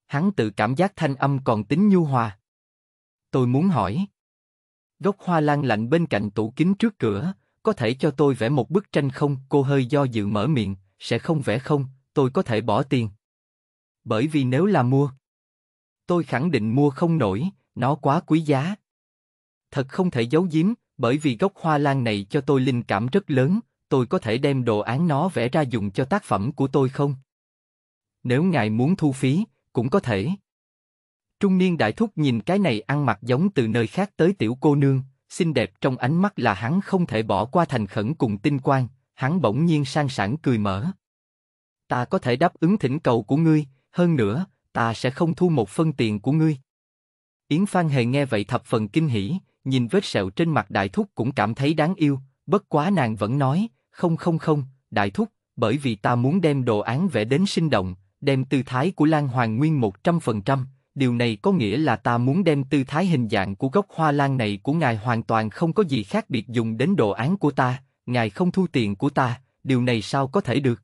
Hắn tự cảm giác thanh âm còn tính nhu hòa. Tôi muốn hỏi. Gốc hoa lan lạnh bên cạnh tủ kính trước cửa, có thể cho tôi vẽ một bức tranh không? Cô hơi do dự mở miệng, sẽ không vẽ không, tôi có thể bỏ tiền. Bởi vì nếu là mua, tôi khẳng định mua không nổi, nó quá quý giá. Thật không thể giấu giếm, bởi vì gốc hoa lan này cho tôi linh cảm rất lớn, tôi có thể đem đồ án nó vẽ ra dùng cho tác phẩm của tôi không? Nếu ngài muốn thu phí, cũng có thể. Trung niên đại thúc nhìn cái này ăn mặc giống từ nơi khác tới tiểu cô nương, xinh đẹp trong ánh mắt là hắn không thể bỏ qua thành khẩn cùng tinh quang, hắn bỗng nhiên sang sảng cười mở. Ta có thể đáp ứng thỉnh cầu của ngươi, hơn nữa, ta sẽ không thu một phân tiền của ngươi. Yến Phan hề nghe vậy thập phần kinh hỉ, nhìn vết sẹo trên mặt đại thúc cũng cảm thấy đáng yêu, bất quá nàng vẫn nói, không không không, đại thúc, bởi vì ta muốn đem đồ án vẽ đến sinh động, đem tư thái của Lan Hoàng Nguyên 100%, điều này có nghĩa là ta muốn đem tư thái hình dạng của gốc hoa lan này của ngài hoàn toàn không có gì khác biệt dùng đến đồ án của ta, ngài không thu tiền của ta, điều này sao có thể được?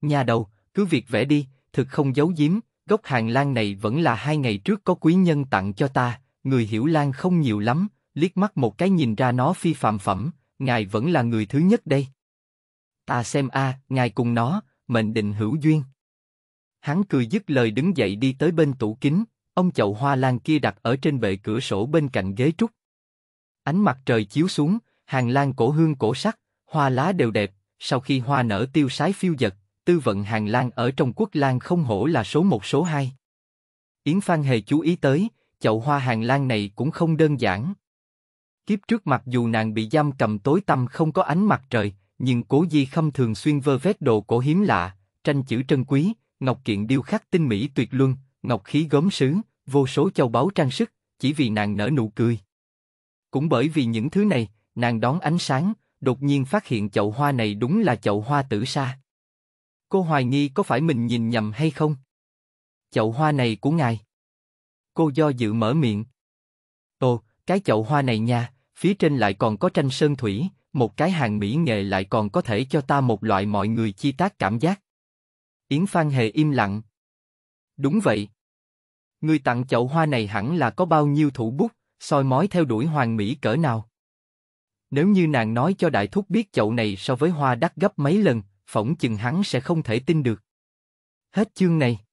Nhà đầu, cứ việc vẽ đi, thực không giấu giếm, Gốc hàng lan này vẫn là hai ngày trước có quý nhân tặng cho ta, người hiểu lan không nhiều lắm, liếc mắt một cái nhìn ra nó phi phạm phẩm, ngài vẫn là người thứ nhất đây. Ta xem a, ngài cùng nó, mệnh định hữu duyên. Hắn cười dứt lời đứng dậy đi tới bên tủ kính, ông chậu hoa lan kia đặt ở trên bệ cửa sổ bên cạnh ghế trúc. Ánh mặt trời chiếu xuống, hàng lan cổ hương cổ sắc, hoa lá đều đẹp, sau khi hoa nở tiêu sái phiêu dật, tư vận hàng Lan ở trong quốc lang không hổ là số một số hai. Yến Phan hề chú ý tới, chậu hoa hàng Lan này cũng không đơn giản. Kiếp trước mặc dù nàng bị giam cầm tối tăm không có ánh mặt trời, nhưng cố di khâm thường xuyên vơ vét đồ cổ hiếm lạ, tranh chữ trân quý, ngọc kiện điêu khắc tinh mỹ tuyệt luân, ngọc khí gốm sứ, vô số châu báu trang sức, chỉ vì nàng nở nụ cười. Cũng bởi vì những thứ này, nàng đón ánh sáng, đột nhiên phát hiện chậu hoa này đúng là chậu hoa tử sa. Cô hoài nghi có phải mình nhìn nhầm hay không? Chậu hoa này của ngài. Cô do dự mở miệng. Ồ, cái chậu hoa này nha, phía trên lại còn có tranh sơn thủy, một cái hàng mỹ nghệ lại còn có thể cho ta một loại mọi người chi tác cảm giác. Yến Phan Hề im lặng. Đúng vậy. Người tặng chậu hoa này hẳn là có bao nhiêu thủ bút, soi mói theo đuổi hoàng mỹ cỡ nào. Nếu như nàng nói cho đại thúc biết chậu này so với hoa đắt gấp mấy lần, phỏng chừng hắn sẽ không thể tin được. Hết chương này.